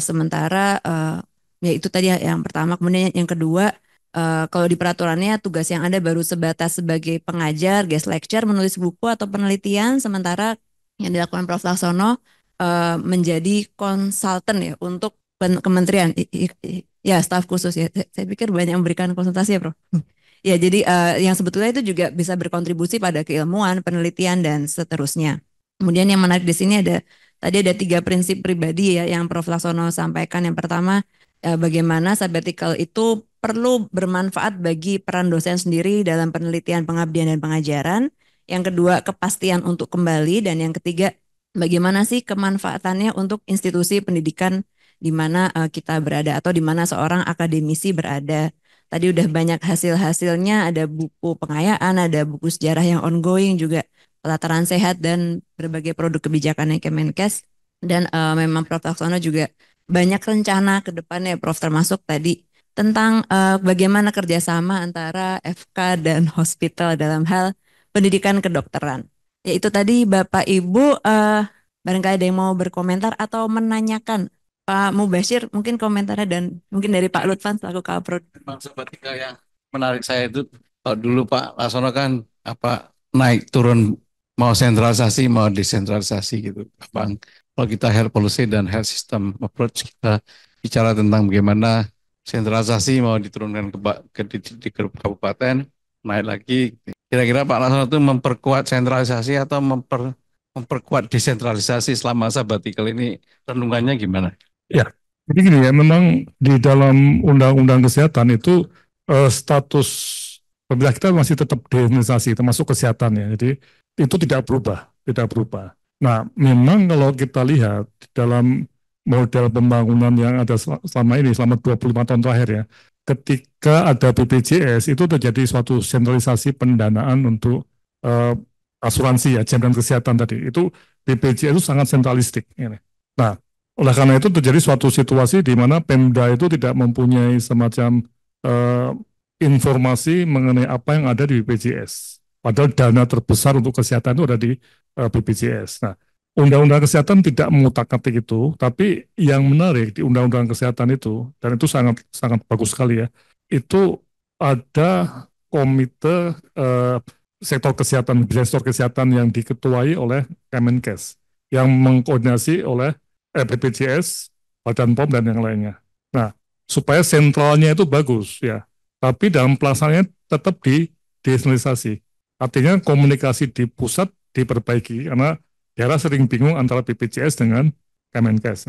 sementara uh, ya itu tadi yang pertama, kemudian yang kedua Uh, kalau di peraturannya tugas yang ada baru sebatas sebagai pengajar, guest lecture, menulis buku atau penelitian, sementara yang dilakukan Prof. Laksono uh, menjadi konsultan ya untuk kementerian, I, ya staf khusus ya. Saya, saya pikir banyak memberikan konsultasi ya, Prof. ya jadi uh, yang sebetulnya itu juga bisa berkontribusi pada keilmuan, penelitian dan seterusnya. Kemudian yang menarik di sini ada tadi ada tiga prinsip pribadi ya yang Prof. Laksono sampaikan. Yang pertama bagaimana sabbatical itu perlu bermanfaat bagi peran dosen sendiri dalam penelitian pengabdian dan pengajaran. Yang kedua, kepastian untuk kembali. Dan yang ketiga, bagaimana sih kemanfaatannya untuk institusi pendidikan di mana uh, kita berada atau di mana seorang akademisi berada. Tadi udah banyak hasil-hasilnya, ada buku pengayaan, ada buku sejarah yang ongoing juga pelataran sehat dan berbagai produk kebijakan yang Kemenkes dan uh, memang Prof Taksono juga banyak rencana ke depannya Prof termasuk tadi tentang uh, bagaimana kerjasama antara FK dan hospital dalam hal pendidikan kedokteran. Yaitu tadi Bapak Ibu uh, barangkali ada yang mau berkomentar atau menanyakan Pak Mubashir mungkin komentarnya dan mungkin dari Pak Lutfan selaku kaprod. Memang seperti yang menarik saya itu oh, dulu Pak Lasono kan apa naik turun mau sentralisasi mau desentralisasi gitu. Bang, kalau kita health policy dan health system approach kita bicara tentang bagaimana sentralisasi mau diturunkan ke, ke di, di, kabupaten naik lagi kira-kira Pak Nasrul itu memperkuat sentralisasi atau memper, memperkuat desentralisasi selama sabatikel ini renungannya gimana? Ya, jadi gini ya, memang di dalam undang-undang kesehatan itu eh, status pemerintah kita masih tetap desentralisasi termasuk kesehatan ya. Jadi itu tidak berubah, tidak berubah. Nah, memang kalau kita lihat dalam model pembangunan yang ada selama ini, selama 25 tahun terakhir ya, ketika ada BPJS itu terjadi suatu sentralisasi pendanaan untuk uh, asuransi ya, jaminan kesehatan tadi. Itu BPJS itu sangat sentralistik. Ini. Nah, oleh karena itu terjadi suatu situasi di mana Pemda itu tidak mempunyai semacam uh, informasi mengenai apa yang ada di BPJS. Padahal dana terbesar untuk kesehatan itu ada di uh, eh, BPJS. Nah, Undang-undang kesehatan tidak mengutak atik itu, tapi yang menarik di undang-undang kesehatan itu, dan itu sangat sangat bagus sekali ya, itu ada komite eh, sektor kesehatan, sektor kesehatan yang diketuai oleh Kemenkes, yang mengkoordinasi oleh eh, BPJS, Badan POM dan yang lainnya. Nah, supaya sentralnya itu bagus ya, tapi dalam pelaksanaannya tetap di desentralisasi. Artinya komunikasi di pusat diperbaiki karena daerah sering bingung antara BPJS dengan Kemenkes.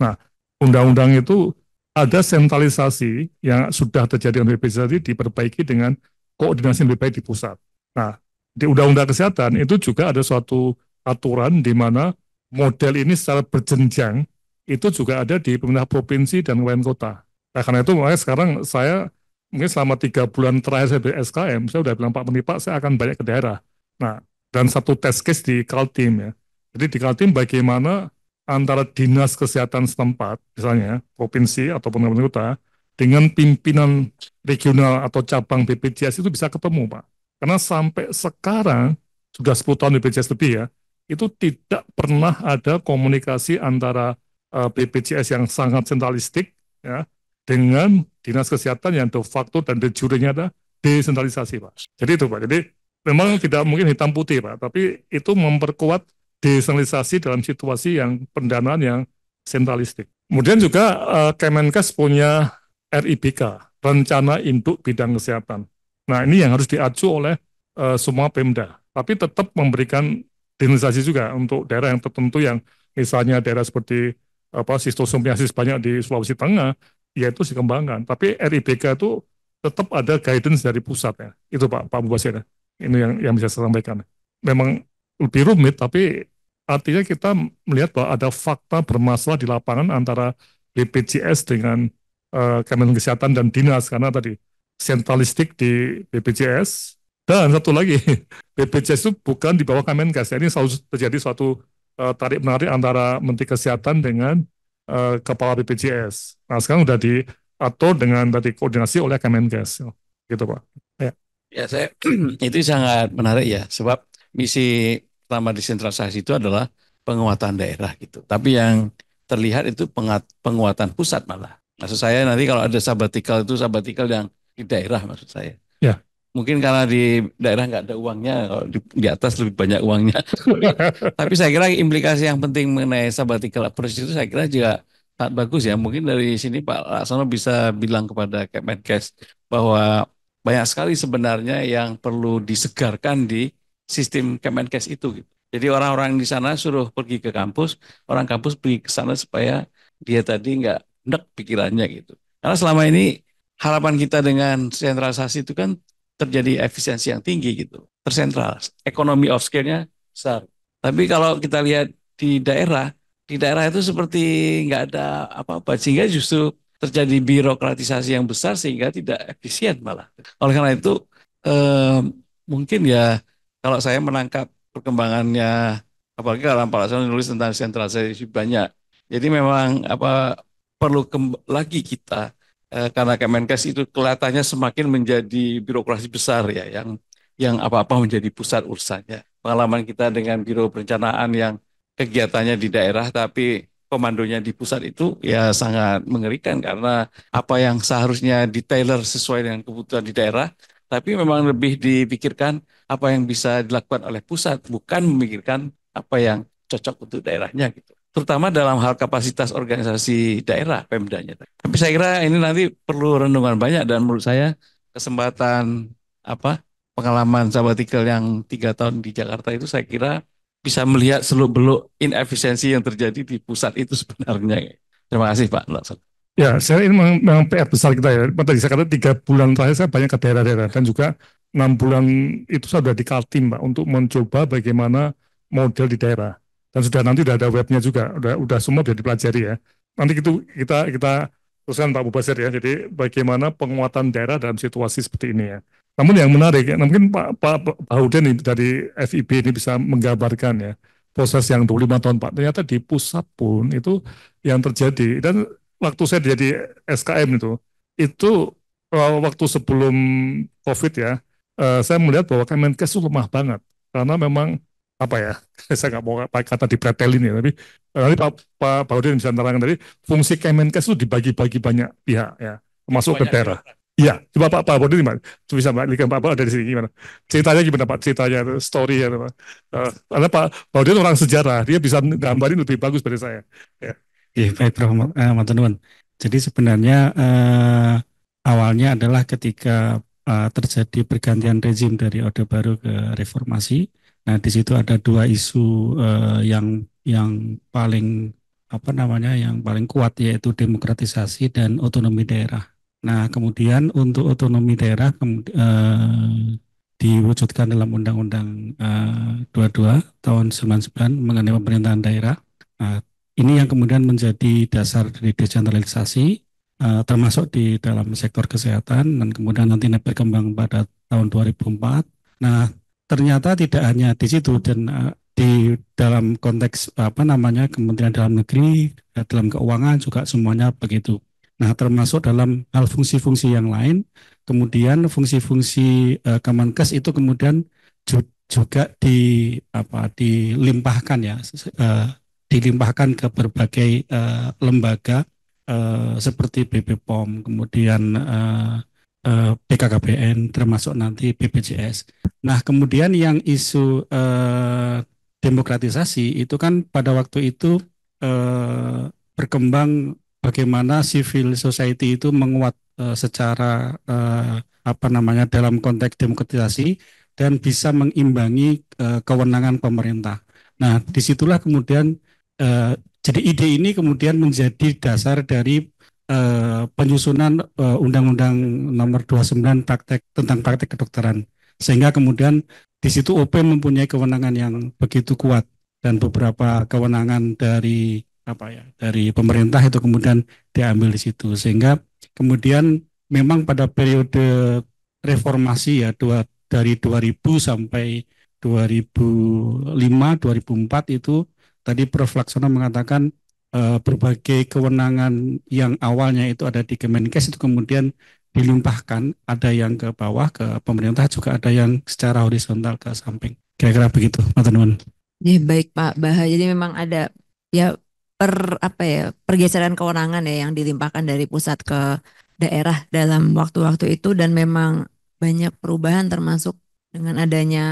Nah, undang-undang itu ada sentralisasi yang sudah terjadi dengan BPJS tadi diperbaiki dengan koordinasi yang lebih baik di pusat. Nah, di Undang-Undang Kesehatan itu juga ada suatu aturan di mana model ini secara berjenjang itu juga ada di pemerintah provinsi dan kabupaten kota. Nah, karena itu makanya sekarang saya mungkin selama tiga bulan terakhir saya di SKM, saya sudah bilang Pak Pak, saya akan banyak ke daerah. Nah, dan satu test case di Kaltim ya. Jadi di Kaltim bagaimana antara dinas kesehatan setempat, misalnya provinsi ataupun kabupaten kota, dengan pimpinan regional atau cabang BPJS itu bisa ketemu, Pak. Karena sampai sekarang, sudah 10 tahun BPJS lebih ya, itu tidak pernah ada komunikasi antara uh, eh, BPJS yang sangat sentralistik ya, dengan dinas kesehatan yang de facto dan de jure ada desentralisasi, Pak. Jadi itu, Pak. Jadi memang tidak mungkin hitam putih, Pak, tapi itu memperkuat desentralisasi dalam situasi yang pendanaan yang sentralistik. Kemudian juga uh, Kemenkes punya RIBK, Rencana Induk Bidang Kesehatan. Nah ini yang harus diacu oleh uh, semua Pemda, tapi tetap memberikan desentralisasi juga untuk daerah yang tertentu yang misalnya daerah seperti apa sistosomiasis banyak di Sulawesi Tengah, yaitu dikembangkan. Tapi RIBK itu tetap ada guidance dari pusat ya. Itu Pak Pak Bubasir. Ini yang yang bisa saya sampaikan. Memang lebih rumit, tapi artinya kita melihat bahwa ada fakta bermasalah di lapangan antara BPJS dengan uh, Kementerian Kesehatan dan Dinas karena tadi sentralistik di BPJS dan satu lagi BPJS [laughs] itu bukan di bawah Kemenkes. Ini selalu terjadi suatu uh, tarik menarik antara Menteri Kesehatan dengan uh, Kepala BPJS. Nah sekarang sudah diatur dengan tadi koordinasi oleh Kemenkes, gitu Pak. Ya, ya saya [clears throat] itu sangat menarik ya, sebab misi pertama desentralisasi itu adalah penguatan daerah gitu. Tapi yang terlihat itu penguatan pusat malah. Maksud saya nanti kalau ada sabatikal itu sabatikal yang di daerah maksud saya. Ya. Mungkin karena di daerah nggak ada uangnya, kalau di, di atas lebih banyak uangnya. [laughs] Tapi saya kira implikasi yang penting mengenai sabatikal approach itu saya kira juga sangat bagus ya. Mungkin dari sini Pak Laksono bisa bilang kepada Kemenkes bahwa banyak sekali sebenarnya yang perlu disegarkan di sistem Kemenkes itu. Gitu. Jadi orang-orang di sana suruh pergi ke kampus, orang kampus pergi ke sana supaya dia tadi nggak nek pikirannya gitu. Karena selama ini harapan kita dengan sentralisasi itu kan terjadi efisiensi yang tinggi gitu, tersentral, ekonomi of scale-nya besar. Tapi kalau kita lihat di daerah, di daerah itu seperti nggak ada apa-apa, sehingga justru terjadi birokratisasi yang besar sehingga tidak efisien malah. Oleh karena itu eh, mungkin ya kalau saya menangkap perkembangannya apalagi kalau Pak Laksono nulis tentang sentralisasi banyak. Jadi memang apa perlu lagi kita eh, karena Kemenkes itu kelihatannya semakin menjadi birokrasi besar ya yang yang apa-apa menjadi pusat urusannya. Pengalaman kita dengan biro perencanaan yang kegiatannya di daerah tapi komandonya di pusat itu ya sangat mengerikan karena apa yang seharusnya detailer sesuai dengan kebutuhan di daerah tapi memang lebih dipikirkan apa yang bisa dilakukan oleh pusat, bukan memikirkan apa yang cocok untuk daerahnya gitu. Terutama dalam hal kapasitas organisasi daerah Pemdanya. Tapi saya kira ini nanti perlu renungan banyak dan menurut saya kesempatan apa pengalaman sabbatical yang tiga tahun di Jakarta itu saya kira bisa melihat seluk beluk inefisiensi yang terjadi di pusat itu sebenarnya. Terima kasih Pak Lakson. Ya, saya ini memang, memang PR besar kita ya. Tadi saya kata tiga bulan terakhir saya banyak ke daerah-daerah dan juga enam bulan itu saya sudah di Kaltim, Pak, untuk mencoba bagaimana model di daerah. Dan sudah nanti sudah ada webnya juga, udah udah semua sudah dipelajari ya. Nanti itu kita kita teruskan Pak Bubasir ya. Jadi bagaimana penguatan daerah dalam situasi seperti ini ya. Namun yang menarik, ya, mungkin Pak Pak, Pak ini dari FIB ini bisa menggambarkan ya proses yang 25 tahun Pak. Ternyata di pusat pun itu yang terjadi dan waktu saya jadi SKM itu, itu eh, waktu sebelum COVID ya, eh, saya melihat bahwa Kemenkes itu lemah banget karena memang apa ya [laughs] saya nggak mau pakai kata di dipretelin ya tapi eh, nanti Pak Pak Baudin bisa terangkan tadi fungsi Kemenkes itu dibagi-bagi banyak pihak ya termasuk ke daerah. Ya, iya, coba Pak Pak Bodi gimana? Bisa Pak Likan Pak ada di sini gimana? Ceritanya gimana Pak? Ceritanya story ya Pak. Uh, karena Pak Bodi orang sejarah, dia bisa gambarin lebih bagus dari saya. Ya. Oke, iya, baik Prof. Eh, Jadi sebenarnya eh, awalnya adalah ketika eh, terjadi pergantian rezim dari Orde Baru ke Reformasi. Nah, di situ ada dua isu eh, yang yang paling apa namanya yang paling kuat yaitu demokratisasi dan otonomi daerah. Nah, kemudian untuk otonomi daerah eh, diwujudkan dalam Undang-Undang uh, eh, 22 tahun 99 mengenai pemerintahan daerah. Uh, ini yang kemudian menjadi dasar dari desentralisasi, uh, termasuk di dalam sektor kesehatan, dan kemudian nanti berkembang pada tahun 2004. Nah, ternyata tidak hanya di situ, dan uh, di dalam konteks apa namanya Kementerian Dalam Negeri, eh, dalam keuangan juga semuanya begitu. Nah, termasuk dalam hal fungsi-fungsi yang lain, kemudian fungsi-fungsi uh, Kemenkes itu kemudian juga di apa dilimpahkan ya uh, dilimpahkan ke berbagai uh, lembaga uh, seperti BP POM, kemudian uh, eh, uh, PKKBN, termasuk nanti BPJS. Nah, kemudian yang isu uh, demokratisasi itu kan pada waktu itu uh, berkembang bagaimana civil society itu menguat uh, secara uh, apa namanya dalam konteks demokratisasi dan bisa mengimbangi uh, kewenangan pemerintah. Nah, disitulah kemudian Eh, jadi ide ini kemudian menjadi dasar dari uh, penyusunan uh, Undang-Undang Nomor 29 praktek tentang praktek kedokteran sehingga kemudian di situ OP mempunyai kewenangan yang begitu kuat dan beberapa kewenangan dari apa ya dari pemerintah itu kemudian diambil di situ sehingga kemudian memang pada periode reformasi ya dua, dari 2000 sampai 2005 2004 itu Tadi Prof. Laksono mengatakan uh, berbagai kewenangan yang awalnya itu ada di Kemenkes itu kemudian dilimpahkan, ada yang ke bawah ke pemerintah juga ada yang secara horizontal ke samping. Kira-kira begitu, teman-teman. Ya, baik Pak Baha. Jadi memang ada ya per apa ya pergeseran kewenangan ya yang dilimpahkan dari pusat ke daerah dalam waktu-waktu itu dan memang banyak perubahan termasuk dengan adanya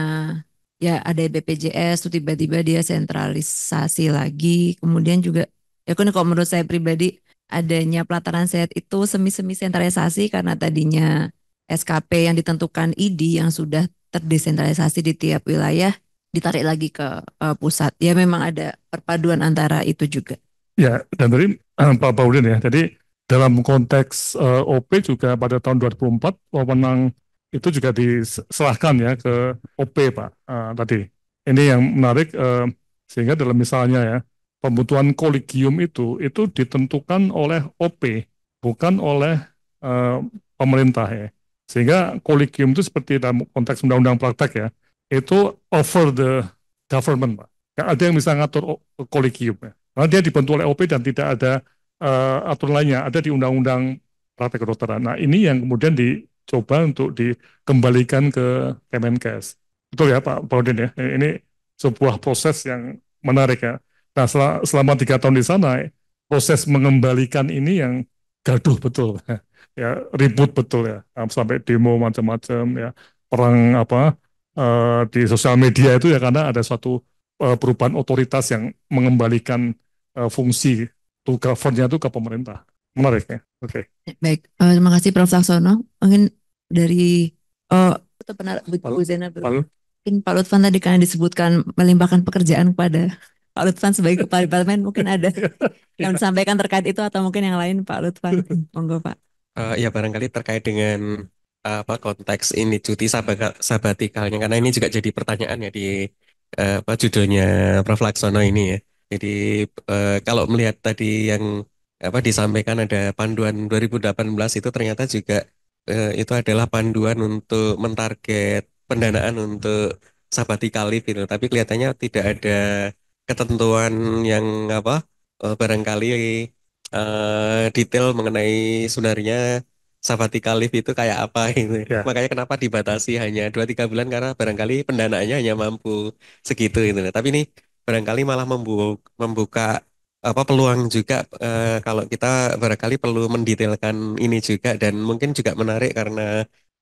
ya ada BPJS tuh tiba-tiba dia sentralisasi lagi kemudian juga ya kan kalau menurut saya pribadi adanya pelataran set itu semi-semi sentralisasi karena tadinya SKP yang ditentukan ID yang sudah terdesentralisasi di tiap wilayah ditarik lagi ke uh, pusat ya memang ada perpaduan antara itu juga ya dan tadi eh, Pak Paulin ya jadi dalam konteks uh, eh, OP juga pada tahun 2004 wewenang itu juga diserahkan ya ke OP Pak uh, tadi. Ini yang menarik uh, sehingga dalam misalnya ya pembutuhan kolegium itu itu ditentukan oleh OP bukan oleh uh, pemerintah ya. Sehingga kolegium itu seperti dalam konteks undang-undang praktek ya itu over the government Pak. Gak ada yang bisa ngatur kolegium ya. Karena dia dibentuk oleh OP dan tidak ada uh, aturan lainnya, ada di undang-undang praktek kedokteran. Nah ini yang kemudian di coba untuk dikembalikan ke Kemenkes. Betul ya Pak Baudin ya, ini sebuah proses yang menarik ya. Nah selama tiga tahun di sana, proses mengembalikan ini yang gaduh betul, [laughs] ya ribut betul ya, nah, sampai demo macam-macam ya, perang apa uh, di sosial media itu ya karena ada suatu uh, perubahan otoritas yang mengembalikan uh, fungsi to itu ke pemerintah. Menarik ya, oke. Okay. Baik, uh, terima kasih Prof. Saksono Mungkin dari uh, atau benar Bu, Bu Zena mungkin Pak Lutfan tadi karena disebutkan melimpahkan pekerjaan kepada Pak Lutfan sebagai kepala departemen mungkin ada [laughs] yang disampaikan terkait itu atau mungkin yang lain Pak Lutfan. [laughs] Monggo Pak. Uh, ya barangkali terkait dengan apa konteks ini cuti sabat sabatikalnya karena ini juga jadi pertanyaan ya di uh, apa judulnya Prof Laksono ini ya. Jadi uh, kalau melihat tadi yang apa disampaikan ada panduan 2018 itu ternyata juga eh, itu adalah panduan untuk mentarget pendanaan untuk sabatikal leave itu tapi kelihatannya tidak ada ketentuan yang apa eh, barangkali eh, detail mengenai sebenarnya sabatikal leave itu kayak apa ini gitu. Ya. Makanya kenapa dibatasi hanya dua tiga bulan karena barangkali pendanaannya hanya mampu segitu itu Tapi ini barangkali malah membuka apa peluang juga uh, kalau kita barangkali perlu mendetailkan ini juga dan mungkin juga menarik karena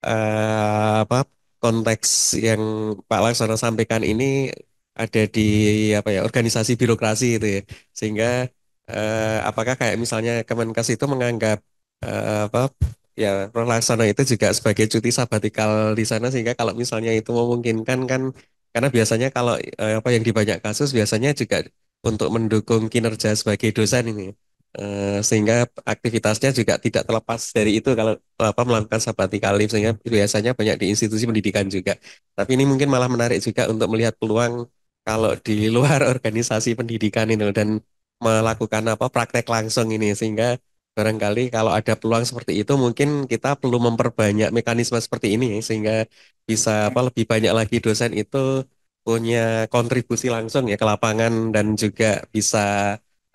uh, apa konteks yang Pak Laksana sampaikan ini ada di apa ya organisasi birokrasi itu ya sehingga eh, apakah kayak misalnya Kemenkes itu menganggap eh, apa ya pelaksana itu juga sebagai cuti sabatikal di sana sehingga kalau misalnya itu memungkinkan kan karena biasanya kalau eh, apa yang di banyak kasus biasanya juga untuk mendukung kinerja sebagai dosen ini eh, sehingga aktivitasnya juga tidak terlepas dari itu kalau apa melakukan sabatikal leave sehingga biasanya banyak di institusi pendidikan juga tapi ini mungkin malah menarik juga untuk melihat peluang kalau di luar [laughs] organisasi pendidikan ini dan melakukan apa praktek langsung ini sehingga barangkali kalau ada peluang seperti itu mungkin kita perlu memperbanyak mekanisme seperti ini sehingga bisa apa lebih banyak lagi dosen itu punya kontribusi langsung ya ke lapangan dan juga bisa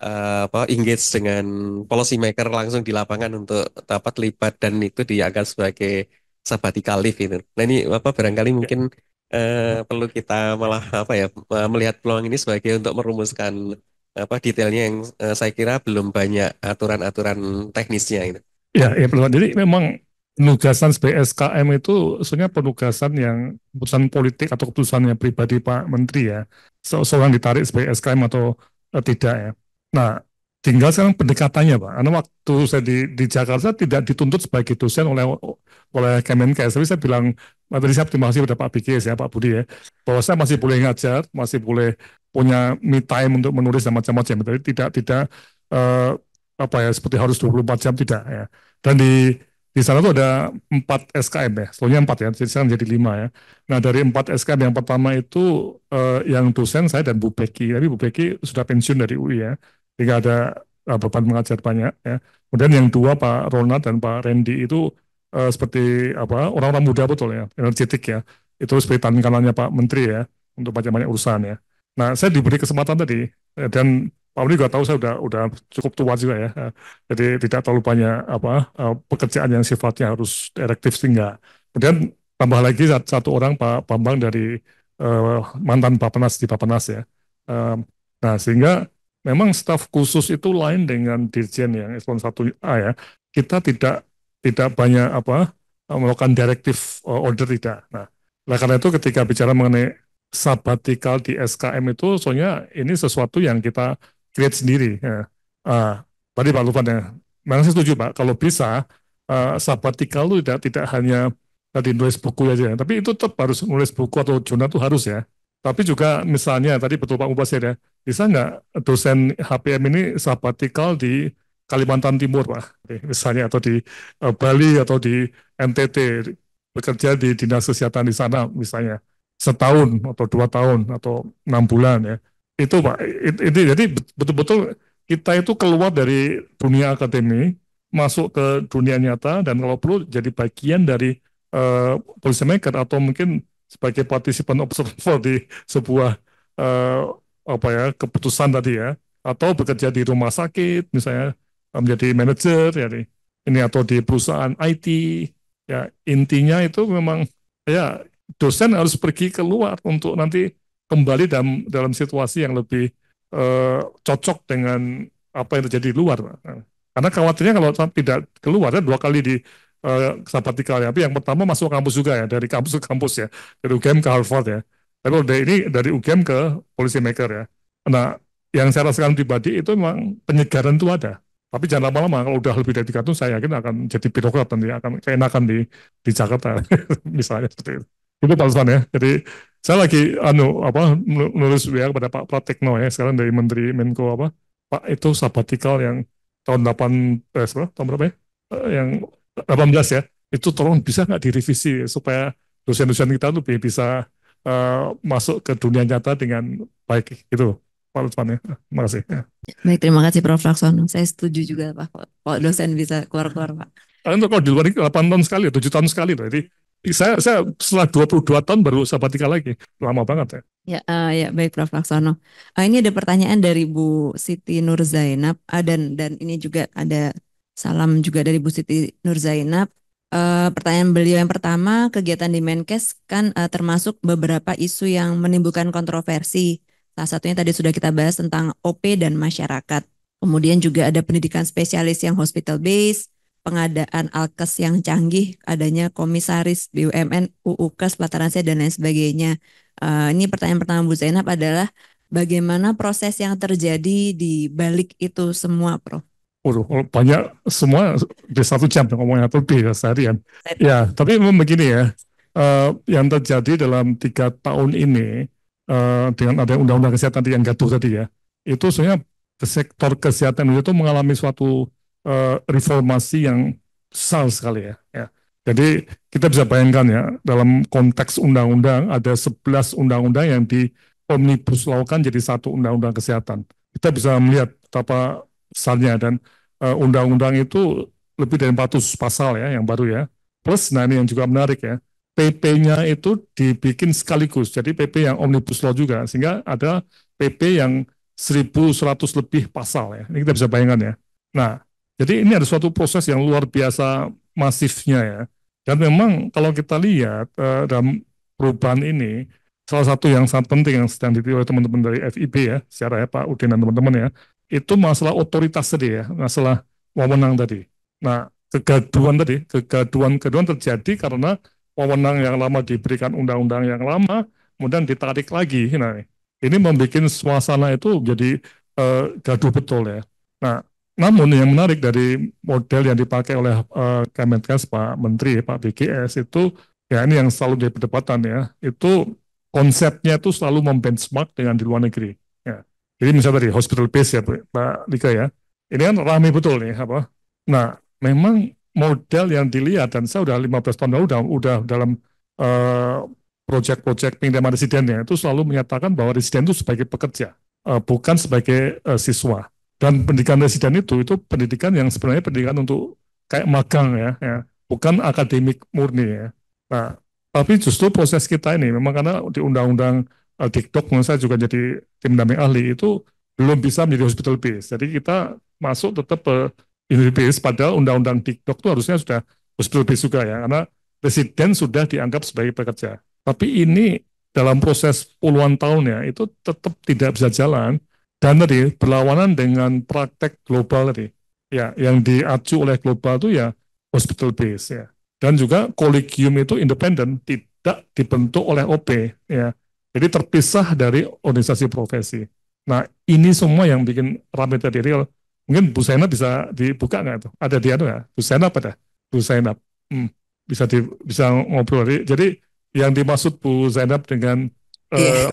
uh, apa engage dengan policy maker langsung di lapangan untuk dapat libat dan itu dianggap sebagai sabbatical leave itu. Nah ini apa barangkali mungkin uh, perlu kita malah apa ya eh, melihat peluang ini sebagai untuk merumuskan apa detailnya yang uh, saya kira belum banyak aturan-aturan teknisnya ini. Gitu. Ya, ya peluang. Jadi memang penugasan sebagai itu sebenarnya penugasan yang keputusan politik atau yang pribadi Pak Menteri ya. Seorang ditarik sebagai SKM atau eh, tidak ya. Nah, tinggal sekarang pendekatannya Pak. Karena waktu saya di, di Jakarta tidak dituntut sebagai dosen oleh oleh Kemenkes. Tapi saya bilang, tadi saya terima kasih kepada Pak Bikis ya, Pak Budi ya, bahwa saya masih boleh ngajar, masih boleh punya me time untuk menulis dan macam-macam. Tapi tidak, tidak eh, apa ya seperti harus 24 jam tidak ya. Dan di di sana tuh ada empat SKM ya, selanjutnya empat ya, jadi sekarang jadi lima ya. Nah dari empat SKM yang pertama itu eh, yang dosen saya dan Bu Peki, tapi Bu Peki sudah pensiun dari UI ya, tidak ada eh, beban mengajar banyak ya. Kemudian yang dua Pak Ronald dan Pak Randy itu eh, seperti apa orang-orang muda betul ya, energetik ya, itu seperti tanggalannya Pak Menteri ya untuk banyak-banyak urusan ya. Nah saya diberi kesempatan tadi eh, dan Pak Menteri juga tahu saya udah udah cukup tua juga ya. Eh, jadi tidak terlalu banyak apa eh, pekerjaan yang sifatnya harus direktif sehingga. Kemudian tambah lagi satu orang Pak Bambang dari uh, mantan Penas di Pak Penas ya. Uh, nah sehingga memang staf khusus itu lain dengan dirjen yang eselon 1A ya. Kita tidak tidak banyak apa melakukan direktif order tidak. Nah, oleh karena itu ketika bicara mengenai sabatikal di SKM itu soalnya ini sesuatu yang kita create sendiri. Ya. Uh, tadi Pak Lufan ya, memang saya setuju Pak, kalau bisa uh, ah, sabatikal itu tidak, tidak hanya tadi nulis buku aja, ya. tapi itu tetap harus nulis buku atau jurnal itu harus ya. Tapi juga misalnya tadi betul Pak Mubasir ya, bisa nggak dosen HPM ini sabatikal di Kalimantan Timur Pak, misalnya atau di uh, Bali atau di NTT bekerja di dinas kesehatan di sana misalnya setahun atau dua tahun atau enam bulan ya itu pak itu jadi betul-betul kita itu keluar dari dunia akademi masuk ke dunia nyata dan kalau perlu jadi bagian dari uh, policy maker atau mungkin sebagai partisipan observer di sebuah uh, apa ya keputusan tadi ya atau bekerja di rumah sakit misalnya eh, menjadi manajer ya ini atau di perusahaan IT ya intinya itu memang ya dosen harus pergi keluar untuk nanti kembali dalam dalam situasi yang lebih eh, cocok dengan apa yang terjadi di luar. Karena khawatirnya kalau tidak keluar ya dua kali di eh, sabatikal Tapi yang pertama masuk kampus juga ya dari kampus ke kampus ya dari UGM ke Harvard ya. Tapi kalau dari ini dari UGM ke policy maker ya. Nah yang saya rasakan pribadi itu memang penyegaran itu ada. Tapi jangan lama-lama, kalau udah lebih dari tiga tahun, saya yakin akan jadi birokrat nanti, akan keenakan di, di Jakarta, [laughs] misalnya seperti itu. Itu balasan ya. Jadi saya lagi anu apa menulis WA kepada Pak Pratikno ya sekarang dari Menteri Menko apa Pak itu sabatikal yang tahun 8 eh, sebelah, tahun berapa ya? Eh, yang 18 ya. Itu tolong bisa nggak direvisi supaya dosen-dosen kita lebih bisa uh, masuk ke dunia nyata dengan baik gitu. Pak Lutfan ya. Terima kasih. Ya, baik, terima kasih Prof. Laksono. Saya setuju juga Pak, kalau dosen bisa keluar-keluar Pak. kalau di luar ini 8 tahun sekali, 7 tahun sekali. Loh. Jadi saya saya setelah 22 tahun baru sabatika lagi. Lama banget ya. Ya, uh, ya baik Prof Laksono. Uh, ini ada pertanyaan dari Bu Siti Nur Zainab uh, eh, dan dan ini juga ada salam juga dari Bu Siti Nur Zainab. Uh, pertanyaan beliau yang pertama, kegiatan di Menkes kan uh, termasuk beberapa isu yang menimbulkan kontroversi. Salah satunya tadi sudah kita bahas tentang OP dan masyarakat. Kemudian juga ada pendidikan spesialis yang hospital based, pengadaan alkes yang canggih, adanya komisaris BUMN, UUKES, saya, dan lain sebagainya. Uh, ini pertanyaan pertama Bu Zainab adalah bagaimana proses yang terjadi di balik itu semua, Prof? Waduh, banyak semua di satu jam ngomongnya lebih ya seharian. Ya, tapi memang begini ya, uh, yang terjadi dalam tiga tahun ini uh, dengan ada undang-undang kesehatan yang gaduh tadi ya, itu sebenarnya sektor kesehatan itu mengalami suatu Eh, reformasi yang besar sekali ya. ya. Jadi kita bisa bayangkan ya dalam konteks undang-undang ada 11 undang-undang yang di omnibus lawkan jadi satu undang-undang kesehatan. Kita bisa melihat betapa besarnya dan eh, undang-undang uh, itu lebih dari 400 pasal ya yang baru ya. Plus nah ini yang juga menarik ya. PP-nya itu dibikin sekaligus. Jadi PP yang omnibus law juga sehingga ada PP yang 1100 lebih pasal ya. Ini kita bisa bayangkan ya. Nah, jadi ini ada suatu proses yang luar biasa masifnya ya. Dan memang kalau kita lihat uh, dalam perubahan ini, salah satu yang sangat penting yang sedang diteliti oleh teman-teman dari FIB ya, secara ya Pak Udin dan teman-teman ya, itu masalah otoritas tadi ya, masalah wewenang tadi. Nah, kegaduan tadi, kegaduan-kegaduan terjadi karena wewenang yang lama diberikan undang-undang yang lama, kemudian ditarik lagi. Nah, ini membuat suasana itu jadi uh, gaduh betul ya. Nah, namun yang menarik dari model yang dipakai oleh uh, Kemenkes Pak Menteri Pak BGS itu ya ini yang selalu jadi perdebatan ya itu konsepnya itu selalu membenchmark dengan di luar negeri. Ya. Jadi misalnya tadi hospital base ya Pak Lika ya ini kan rame betul nih apa. Nah memang model yang dilihat dan saya udah 15 tahun lalu udah, udah dalam uh, eh, proyek-proyek pengiriman residennya itu selalu menyatakan bahwa residen itu sebagai pekerja uh, bukan sebagai uh, siswa dan pendidikan residen itu itu pendidikan yang sebenarnya pendidikan untuk kayak magang ya, ya. bukan akademik murni ya. Nah, tapi justru proses kita ini memang karena di undang-undang uh, menurut saya juga jadi tim damping ahli itu belum bisa menjadi hospital base. Jadi kita masuk tetap ke unit base padahal undang-undang TikTok itu harusnya sudah hospital base juga ya karena residen sudah dianggap sebagai pekerja. Tapi ini dalam proses puluhan tahunnya itu tetap tidak bisa jalan dan tadi berlawanan dengan praktek global tadi, ya yang diacu oleh global itu ya hospital base ya. Dan juga kolegium itu independen, tidak dibentuk oleh OP ya. Jadi terpisah dari organisasi profesi. Nah ini semua yang bikin ramai tadi. Real. Mungkin Bu Sena bisa dibuka nggak itu? Ada dia anu ya? tuh Bu Sena apa dah? Bu Sena. Hmm, bisa di, bisa ngobrol. Jadi yang dimaksud Bu Zainab dengan yeah. uh,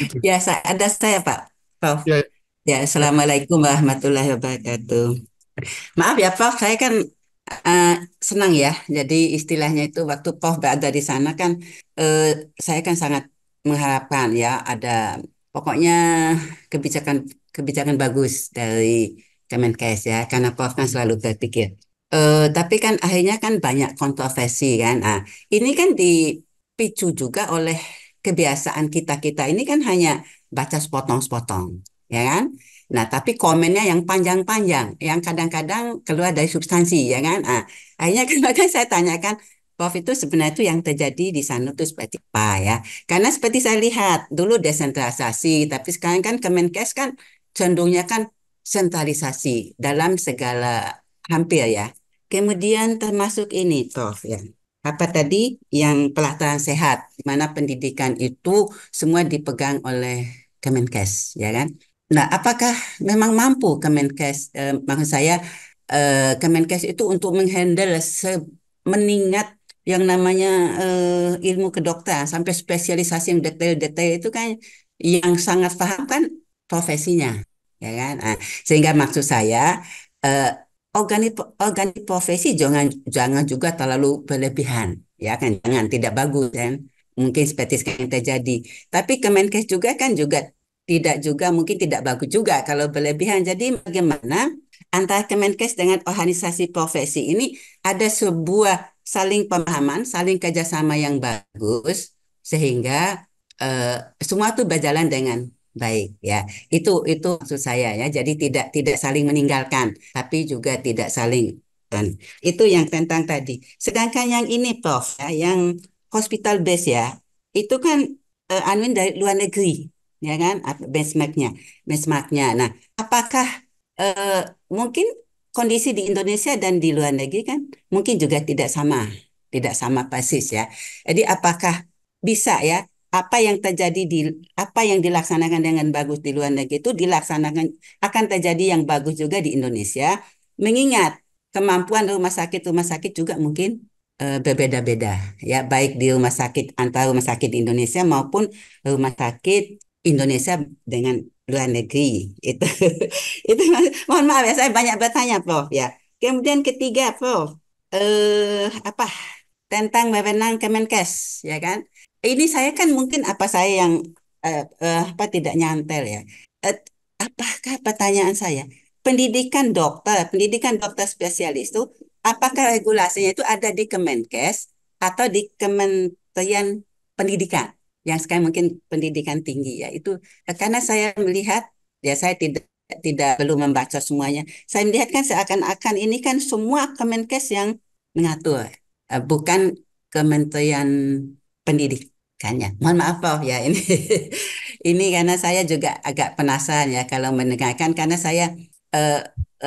gitu. ya ada saya Pak Prof. Ya, ya, ya Assalamualaikum warahmatullahi wabarakatuh. Maaf ya Prof, saya kan uh, senang ya. Jadi istilahnya itu waktu Prof berada di sana kan uh, saya kan sangat mengharapkan ya ada pokoknya kebijakan kebijakan bagus dari Kemenkes ya karena Prof kan selalu berpikir Uh, tapi kan akhirnya kan banyak kontroversi kan. nah, ini kan dipicu juga oleh kebiasaan kita kita ini kan hanya baca sepotong-sepotong, ya kan? Nah, tapi komennya yang panjang-panjang, yang kadang-kadang keluar dari substansi, ya kan? Nah, akhirnya kan [laughs] saya tanyakan, Prof itu sebenarnya itu yang terjadi di sana itu seperti apa ya? Karena seperti saya lihat dulu desentralisasi, tapi sekarang kan Kemenkes kan cenderungnya kan sentralisasi dalam segala hampir ya. Kemudian termasuk ini, Prof ya. Apa tadi yang pelatihan sehat, di mana pendidikan itu semua dipegang oleh Kemenkes ya kan nah apakah memang mampu Kemenkes eh, maksud saya eh, Kemenkes itu untuk menghandle se meningkat yang namanya eh, ilmu kedokteran sampai spesialisasi yang detail-detail itu kan yang sangat paham kan profesinya ya kan nah, sehingga maksud saya eh, organik organik profesi jangan jangan juga terlalu berlebihan ya kan jangan tidak bagus kan mungkin seperti sekarang terjadi. Tapi Kemenkes juga kan juga tidak juga mungkin tidak bagus juga kalau berlebihan. Jadi bagaimana antara Kemenkes dengan organisasi profesi ini ada sebuah saling pemahaman, saling kerjasama yang bagus sehingga uh, semua itu berjalan dengan baik ya. Itu itu maksud saya ya. Jadi tidak tidak saling meninggalkan, tapi juga tidak saling itu yang tentang tadi. Sedangkan yang ini Prof, ya, yang hospital base ya itu kan uh, eh, Anwin dari luar negeri ya kan benchmarknya benchmarknya nah apakah uh, mungkin kondisi di Indonesia dan di luar negeri kan mungkin juga tidak sama tidak sama persis ya jadi apakah bisa ya apa yang terjadi di apa yang dilaksanakan dengan bagus di luar negeri itu dilaksanakan akan terjadi yang bagus juga di Indonesia mengingat kemampuan rumah sakit rumah sakit juga mungkin Eh, berbeda-beda ya baik di rumah sakit antara rumah sakit Indonesia maupun rumah sakit Indonesia dengan luar negeri [laughs] itu itu mohon maaf ya saya banyak bertanya Prof ya kemudian ketiga Prof eh, apa tentang wewenang Kemenkes ya kan ini saya kan mungkin apa saya yang eh, eh, apa tidak nyantel ya eh, apakah pertanyaan saya pendidikan dokter pendidikan dokter spesialis itu apakah regulasinya itu ada di Kemenkes atau di Kementerian Pendidikan? Yang sekali mungkin pendidikan tinggi ya. Itu karena saya melihat ya saya tidak tidak perlu membaca semuanya. Saya melihat kan seakan-akan ini kan semua Kemenkes yang mengatur, eh, bukan Kementerian Pendidikannya. Mohon maaf Pak, ya ini [laughs] ini karena saya juga agak penasaran ya kalau mendengarkan karena saya uh,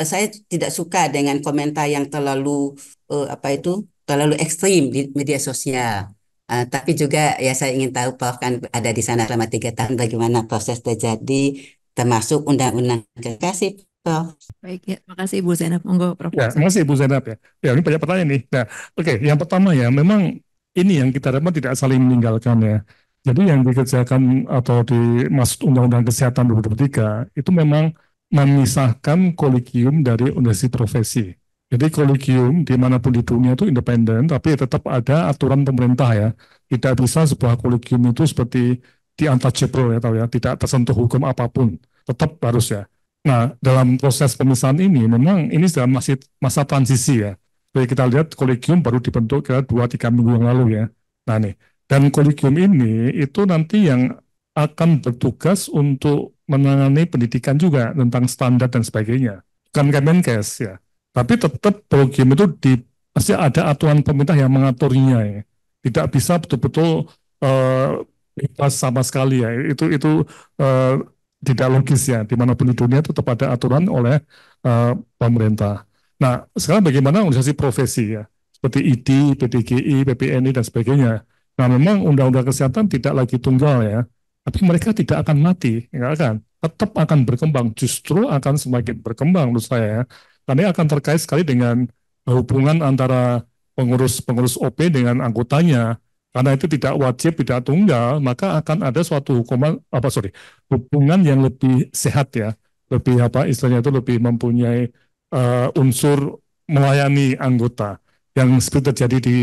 saya tidak suka dengan komentar yang terlalu uh, apa itu terlalu ekstrim di media sosial. Uh, tapi juga ya saya ingin tahu Prof kan ada di sana selama tiga tahun bagaimana proses terjadi termasuk undang-undang kasih Prof. Baik ya, kasih Ibu Zainab. Monggo Prof. Ya, kasih Ibu Zainab ya. Ya ini banyak pertanyaan nih. Nah, oke, okay, yang pertama ya memang ini yang kita dapat tidak saling meninggalkan ya. Jadi yang dikerjakan atau dimaksud Undang-Undang Kesehatan 2023 itu memang memisahkan kolegium dari universitas profesi. Jadi kolegium dimanapun di dunia itu independen, tapi tetap ada aturan pemerintah ya. Tidak bisa sebuah kolegium itu seperti di untouchable ya tahu ya, tidak tersentuh hukum apapun. Tetap harus ya. Nah, dalam proses pemisahan ini memang ini sudah masih masa transisi ya. Jadi kita lihat kolegium baru dibentuk kira 2 tiga minggu yang lalu ya. Nah nih, dan kolegium ini itu nanti yang akan bertugas untuk menangani pendidikan juga tentang standar dan sebagainya. Bukan Kemenkes ya. Tapi tetap program itu di, pasti ada aturan pemerintah yang mengaturnya ya. Tidak bisa betul-betul uh, sama sekali ya. Itu itu uh, tidak logis ya. Dimanapun di dunia tetap ada aturan oleh uh, pemerintah. Nah sekarang bagaimana organisasi profesi ya seperti ID, PTGI, PPNI dan sebagainya. Nah memang undang-undang kesehatan tidak lagi tunggal ya tapi mereka tidak akan mati, enggak ya akan. Tetap akan berkembang, justru akan semakin berkembang menurut saya. Ya. Karena akan terkait sekali dengan hubungan antara pengurus-pengurus OP dengan anggotanya. Karena itu tidak wajib, tidak tunggal, maka akan ada suatu hukuman, apa sorry, hubungan yang lebih sehat ya, lebih apa istilahnya itu lebih mempunyai uh, unsur melayani anggota yang seperti terjadi di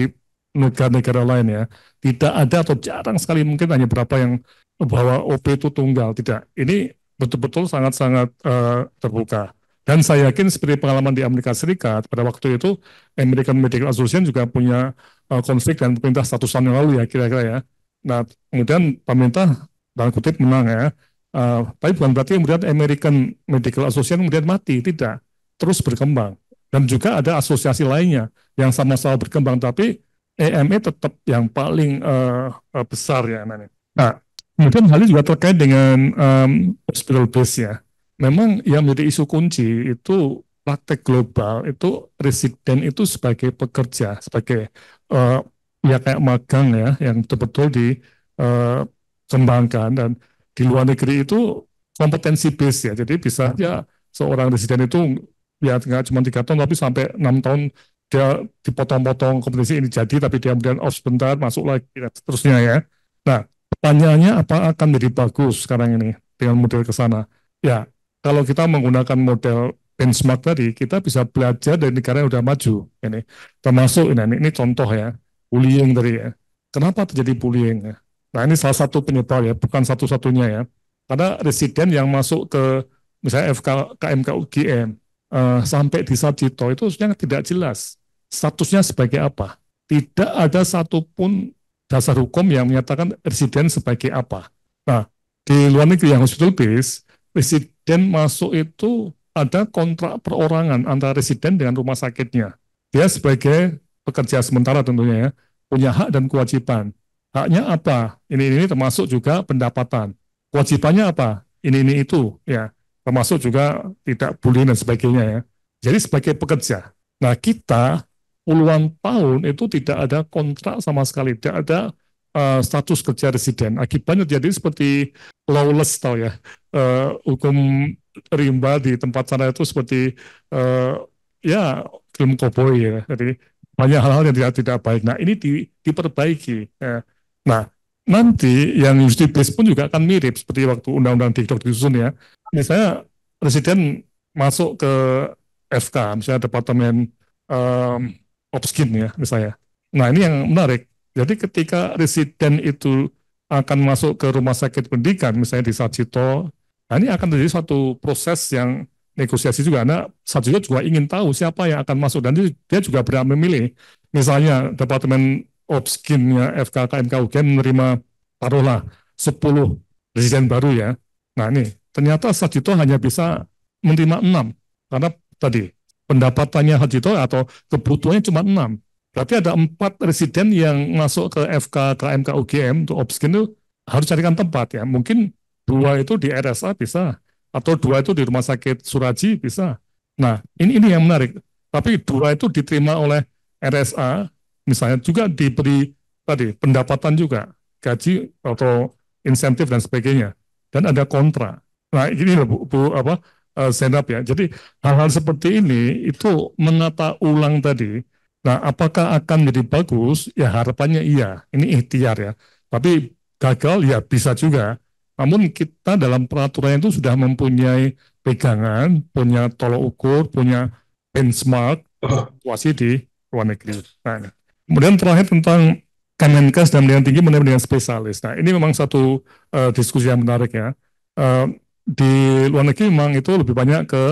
negara-negara lain ya. Tidak ada atau jarang sekali mungkin hanya berapa yang bahwa OP itu tunggal. Tidak. Ini betul-betul sangat-sangat uh, terbuka. Dan saya yakin seperti pengalaman di Amerika Serikat pada waktu itu American Medical Association juga punya uh, konflik dan pemerintah status tahun yang lalu ya kira-kira ya. Nah kemudian pemerintah dalam kutip menang ya. Uh, tapi bukan berarti kemudian American Medical Association kemudian mati tidak terus berkembang dan juga ada asosiasi lainnya yang sama-sama berkembang tapi EME tetap yang paling uh, uh, besar ya nanti. Nah, kemudian hal ini juga terkait dengan um, hospital base ya. Memang yang menjadi isu kunci itu praktek global itu residen itu sebagai pekerja, sebagai uh, ya kayak magang ya yang betul-betul dikembangkan uh, dan di luar negeri itu kompetensi base ya. Jadi bisa ya seorang residen itu ya nggak cuma tiga tahun tapi sampai enam tahun dia dipotong-potong kompetisi ini jadi tapi dia kemudian off sebentar masuk lagi dan seterusnya ya. Nah pertanyaannya apa akan jadi bagus sekarang ini dengan model ke sana? Ya kalau kita menggunakan model benchmark tadi kita bisa belajar dari negara yang sudah maju ini termasuk ini nah, ini contoh ya bullying tadi ya. Kenapa terjadi bullying? Nah ini salah satu penyebab ya bukan satu-satunya ya. Karena residen yang masuk ke misalnya FK, KMK UGM, uh, eh, sampai di Sarjito itu sebenarnya tidak jelas statusnya sebagai apa. Tidak ada satupun dasar hukum yang menyatakan residen sebagai apa. Nah, di luar negeri yang hospital base, residen masuk itu ada kontrak perorangan antara residen dengan rumah sakitnya. Dia sebagai pekerja sementara tentunya ya, punya hak dan kewajiban. Haknya apa? Ini ini termasuk juga pendapatan. Kewajibannya apa? Ini ini itu ya. Termasuk juga tidak bullying dan sebagainya ya. Jadi sebagai pekerja. Nah, kita puluhan tahun itu tidak ada kontrak sama sekali, tidak ada uh, status kerja residen. Akibatnya jadi seperti lawless tau ya, uh, hukum rimba di tempat sana itu seperti uh, ya film koboi ya. Jadi banyak hal-hal yang tidak tidak baik. Nah ini di, diperbaiki. Ya. Nah nanti yang usually pun juga akan mirip seperti waktu undang-undang TikTok disusun ya. Misalnya residen masuk ke FK, misalnya Departemen um, Opskin ya misalnya. Nah ini yang menarik. Jadi ketika residen itu akan masuk ke rumah sakit pendidikan, misalnya di Sajito, nah ini akan terjadi suatu proses yang negosiasi juga. Karena Sajito juga ingin tahu siapa yang akan masuk dan dia juga berhak memilih. Misalnya Departemen Opskinnya FKKMK UGM menerima taruhlah 10 residen baru ya. Nah ini ternyata Sajito hanya bisa menerima 6 karena tadi pendapatannya Haji Toy atau kebutuhannya cuma enam. Berarti ada empat residen yang masuk ke FK, KMK, UGM untuk obskin itu harus carikan tempat ya. Mungkin dua itu di RSA bisa, atau dua itu di rumah sakit Suraji bisa. Nah, ini ini yang menarik. Tapi dua itu diterima oleh RSA, misalnya juga diberi tadi pendapatan juga, gaji atau insentif dan sebagainya. Dan ada kontra. Nah, ini Bu, Bu apa uh, stand up ya. Jadi hal-hal seperti ini itu menata ulang tadi. Nah, apakah akan menjadi bagus? Ya harapannya iya. Ini ikhtiar ya. Tapi gagal ya bisa juga. Namun kita dalam peraturan itu sudah mempunyai pegangan, punya tolok ukur, punya benchmark situasi di luar negeri. Nah, kemudian terakhir tentang Kemenkes dan pendidikan tinggi menerima dengan spesialis. Nah, ini memang satu uh, diskusi yang menarik ya. Uh, di luar negeri memang itu lebih banyak ke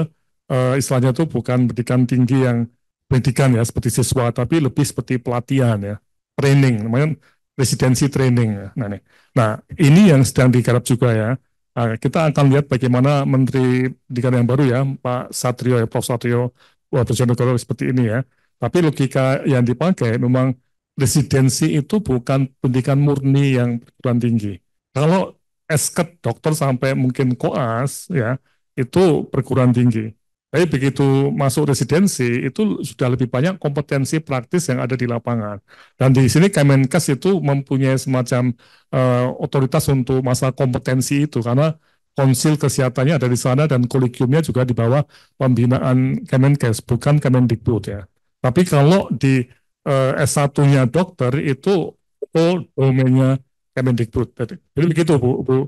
uh, istilahnya itu bukan pendidikan tinggi yang pendidikan ya seperti siswa, tapi lebih seperti pelatihan ya, training, namanya residensi training. Ya. Nah, nih. nah ini yang sedang digarap juga ya. Nah, kita akan lihat bagaimana Menteri Pendidikan yang baru ya, Pak Satrio ya, Prof. Satrio Brojonegoro seperti ini ya. Tapi logika yang dipakai memang residensi itu bukan pendidikan murni yang perguruan tinggi. Kalau esket dokter sampai mungkin koas ya itu perguruan tinggi. Tapi begitu masuk residensi itu sudah lebih banyak kompetensi praktis yang ada di lapangan. Dan di sini Kemenkes itu mempunyai semacam uh, otoritas untuk masalah kompetensi itu karena konsil kesehatannya ada di sana dan kolegiumnya juga di bawah pembinaan Kemenkes bukan Kemendikbud ya. Tapi kalau di uh, eh, S1-nya dokter itu full oh, domainnya Kemendikbud Jadi begitu Bu, Bu uh,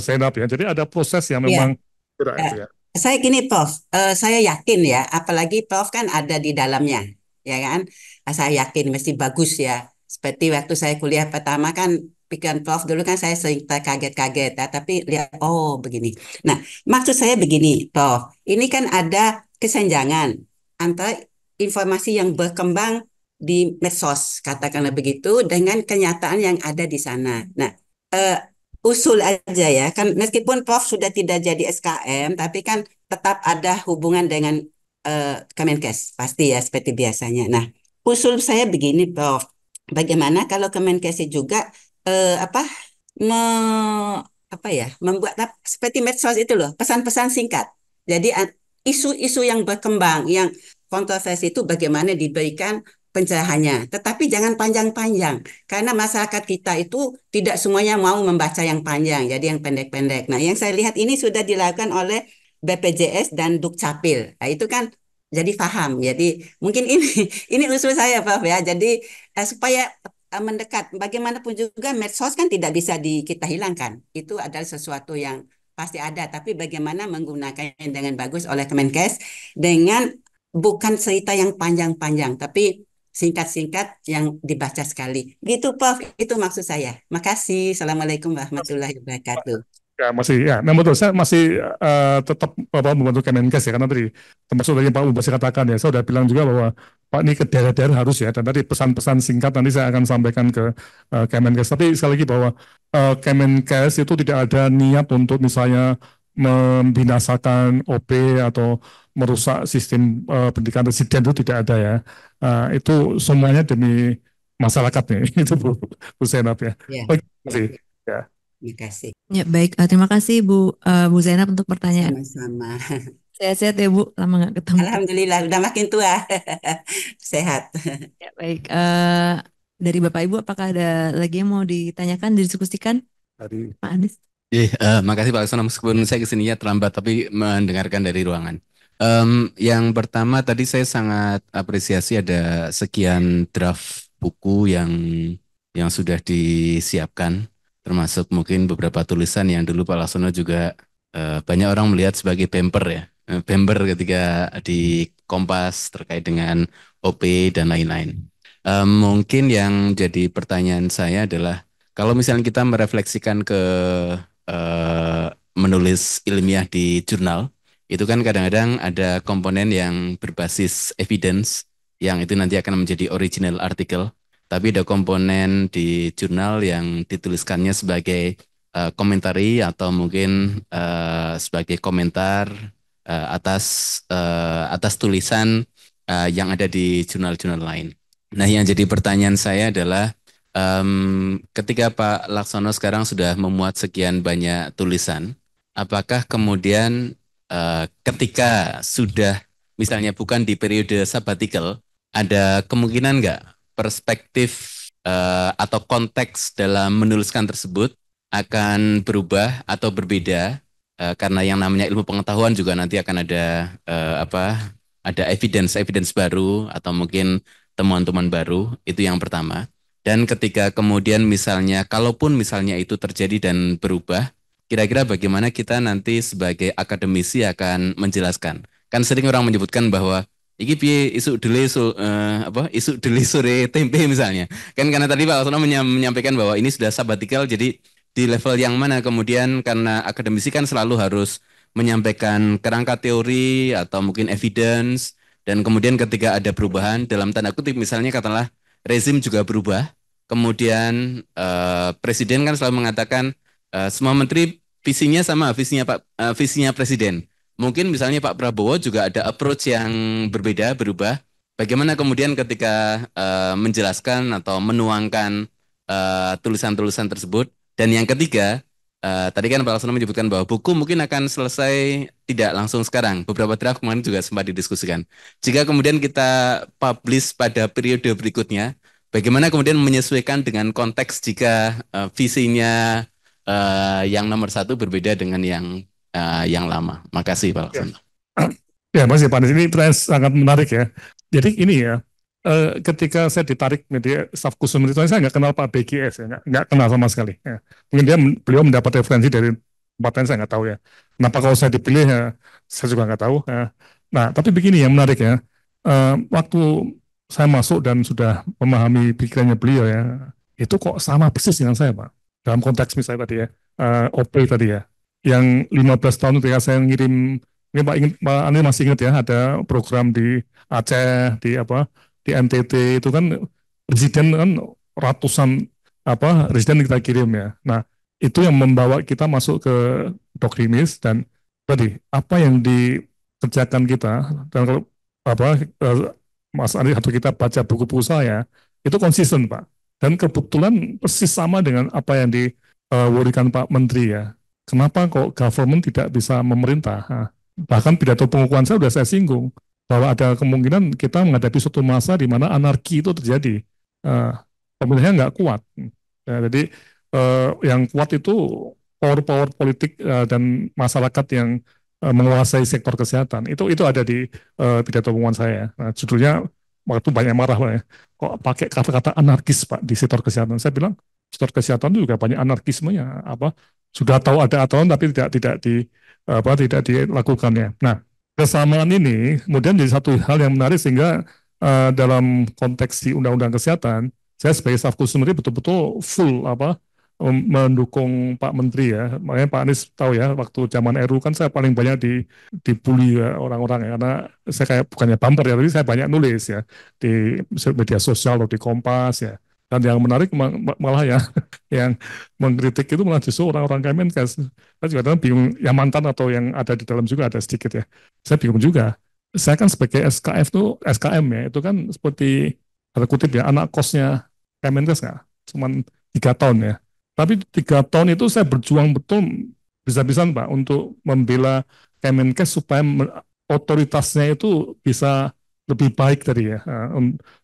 Zainab ya. Jadi ada proses yang iya. memang yeah. Eh, ya. ya. Saya gini Prof, uh, saya yakin ya, apalagi Prof kan ada di dalamnya, ya kan? Ah, saya yakin mesti bagus ya. Seperti waktu saya kuliah pertama kan pikiran Prof dulu kan saya sering terkaget-kaget, ya, tapi lihat oh begini. Nah maksud saya begini Prof, ini kan ada kesenjangan antara informasi yang berkembang di medsos katakanlah begitu dengan kenyataan yang ada di sana. Nah, uh, usul aja ya kan meskipun Prof sudah tidak jadi SKM tapi kan tetap ada hubungan dengan uh, Kemenkes pasti ya seperti biasanya. Nah, usul saya begini Prof, bagaimana kalau Kemenkes juga uh, apa me, apa ya membuat seperti medsos itu loh pesan-pesan singkat. Jadi isu-isu yang berkembang yang kontroversi itu bagaimana diberikan pencerahannya. Tetapi jangan panjang-panjang karena masyarakat kita itu tidak semuanya mau membaca yang panjang, jadi yang pendek-pendek. Nah, yang saya lihat ini sudah dilakukan oleh BPJS dan Dukcapil. Nah, itu kan jadi paham. Jadi mungkin ini [laughs] ini usul saya Pak ya. Jadi eh, supaya eh, mendekat bagaimanapun juga medsos kan tidak bisa di, kita hilangkan. Itu adalah sesuatu yang pasti ada tapi bagaimana menggunakannya dengan bagus oleh Kemenkes dengan bukan cerita yang panjang-panjang tapi singkat-singkat yang dibaca sekali. Gitu Prof, itu maksud saya. Makasih. Assalamualaikum warahmatullahi wabarakatuh. Ya masih ya, nah betul saya masih uh, tetap apa, membantu Kemenkes ya karena tadi termasuk dari Pak Ubasi katakan ya saya sudah bilang juga bahwa Pak ini ke daerah-daerah harus ya dan tadi pesan-pesan singkat nanti saya akan sampaikan ke uh, Kemenkes tapi sekali lagi bahwa uh, Kemenkes itu tidak ada niat untuk misalnya membinasakan OP atau merusak sistem uh, pendidikan residen itu tidak ada ya. Uh, itu semuanya demi masyarakatnya [laughs] itu Bu, Bu Zainab ya. ya. Oke, terima kasih. Ya. Terima kasih. Ya baik, uh, terima kasih Bu uh, Bu Zainab untuk pertanyaan. Sama-sama. Sehat-sehat ya Bu, lama nggak ketemu. Alhamdulillah, udah makin tua. [laughs] Sehat. Ya baik. Uh, dari Bapak Ibu apakah ada lagi yang mau ditanyakan, didiskusikan? Dari Pak Anies. Eh, uh, makasih Pak Laksono meskipun saya ya terlambat tapi mendengarkan dari ruangan. Um, yang pertama tadi saya sangat apresiasi ada sekian draft buku yang yang sudah disiapkan termasuk mungkin beberapa tulisan yang dulu Pak Laksono juga uh, banyak orang melihat sebagai bumper ya eh, bumper ketika di Kompas terkait dengan OP dan lain-lain. Um, mungkin yang jadi pertanyaan saya adalah kalau misalnya kita merefleksikan ke uh, menulis ilmiah di jurnal itu kan kadang-kadang ada komponen yang berbasis evidence yang itu nanti akan menjadi original artikel tapi ada komponen di jurnal yang dituliskannya sebagai uh, komentari atau mungkin uh, sebagai komentar uh, atas uh, atas tulisan uh, yang ada di jurnal-jurnal lain. Nah, yang jadi pertanyaan saya adalah um, ketika Pak Laksono sekarang sudah memuat sekian banyak tulisan, apakah kemudian uh, ketika sudah misalnya bukan di periode sabbatical, ada kemungkinan nggak perspektif uh, atau konteks dalam menuliskan tersebut akan berubah atau berbeda uh, karena yang namanya ilmu pengetahuan juga nanti akan ada uh, apa ada evidence evidence baru atau mungkin temuan-temuan baru itu yang pertama dan ketika kemudian misalnya, kalaupun misalnya itu terjadi dan berubah, kira-kira bagaimana kita nanti sebagai akademisi akan menjelaskan? Kan sering orang menyebutkan bahwa Iki isu dele so, uh, eh, apa isu dele sore tempe misalnya. Kan karena tadi Pak Osono menyampaikan bahwa ini sudah sabatikal jadi di level yang mana kemudian karena akademisi kan selalu harus menyampaikan kerangka teori atau mungkin evidence dan kemudian ketika ada perubahan dalam tanda kutip misalnya katakanlah rezim juga berubah Kemudian eh, presiden kan selalu mengatakan eh, semua menteri visinya sama visinya Pak eh, visinya presiden. Mungkin misalnya Pak Prabowo juga ada approach yang berbeda berubah. Bagaimana kemudian ketika eh, menjelaskan atau menuangkan eh, tulisan-tulisan eh, tersebut? Dan yang ketiga, Uh, tadi kan Pak Laksana menyebutkan bahwa buku mungkin akan selesai tidak langsung sekarang. Beberapa draft kemarin juga sempat didiskusikan. Jika kemudian kita publish pada periode berikutnya, Bagaimana kemudian menyesuaikan dengan konteks jika uh, visinya uh, yang nomor satu berbeda dengan yang uh, yang lama? Makasih Pak Laksana. Ya, ya masih ini trans sangat menarik ya. Jadi ini ya, uh, ketika saya ditarik media staf khusus itu saya nggak kenal Pak BGS, ya, nggak, nggak kenal sama sekali. Ya. Mungkin dia beliau mendapat referensi dari tempat lain saya nggak tahu ya. Kenapa kalau saya dipilih ya, saya juga nggak tahu. Ya. Nah, tapi begini yang menarik ya. Uh, waktu saya masuk dan sudah memahami pikirannya beliau ya, itu kok sama persis dengan saya Pak. Dalam konteks misalnya tadi ya, uh, eh, OP tadi ya, yang 15 tahun ketika ya, saya ngirim, ini Pak, ingin Pak Andi masih ingat ya, ada program di Aceh, di apa, di NTT itu kan presiden kan ratusan apa residen kita kirim ya. Nah, itu yang membawa kita masuk ke doktrinis dan tadi apa yang dikerjakan kita dan kalau apa eh, Mas Andri atau kita baca buku-buku saya, itu konsisten Pak. Dan kebetulan persis sama dengan apa yang diwarikan eh, Pak Menteri ya. Kenapa kok government tidak bisa memerintah? Nah, bahkan pidato pengukuhan saya sudah saya singgung bahwa ada kemungkinan kita menghadapi suatu masa di mana anarki itu terjadi. Uh, pemerintahnya nggak kuat. Ya, jadi uh, yang kuat itu power-power politik uh, dan masyarakat yang Eh, menguasai sektor kesehatan. Itu itu ada di uh, pidato pengumuman saya. Nah, judulnya waktu banyak marah ya. Kok pakai kata-kata anarkis Pak di sektor kesehatan? Saya bilang sektor kesehatan itu juga banyak anarkismenya apa sudah tahu ada aturan tapi tidak tidak di apa tidak dilakukannya. Nah, kesamaan ini kemudian jadi satu hal yang menarik sehingga uh, dalam konteks di undang-undang kesehatan saya sebagai staf khusus menteri betul-betul full apa Oh, mendukung Pak Menteri ya. Makanya Pak Anies tahu ya, waktu zaman RU kan saya paling banyak di dibully ya orang-orang ya, karena saya kayak bukannya bumper ya, tapi saya banyak nulis ya di media sosial atau di Kompas ya. Dan yang menarik malah ya [laughs] yang mengkritik itu malah justru orang-orang Kemenkes. Saya juga bingung yang mantan atau yang ada di dalam juga ada sedikit ya. Saya bingung juga. Saya kan sebagai SKF tuh SKM ya itu kan seperti ada kutip ya anak kosnya Kemenkes nggak? Cuman tiga tahun ya tapi tiga tahun itu saya berjuang betul bisa-bisan Pak untuk membela Kemenkes supaya otoritasnya itu bisa lebih baik tadi ya eh,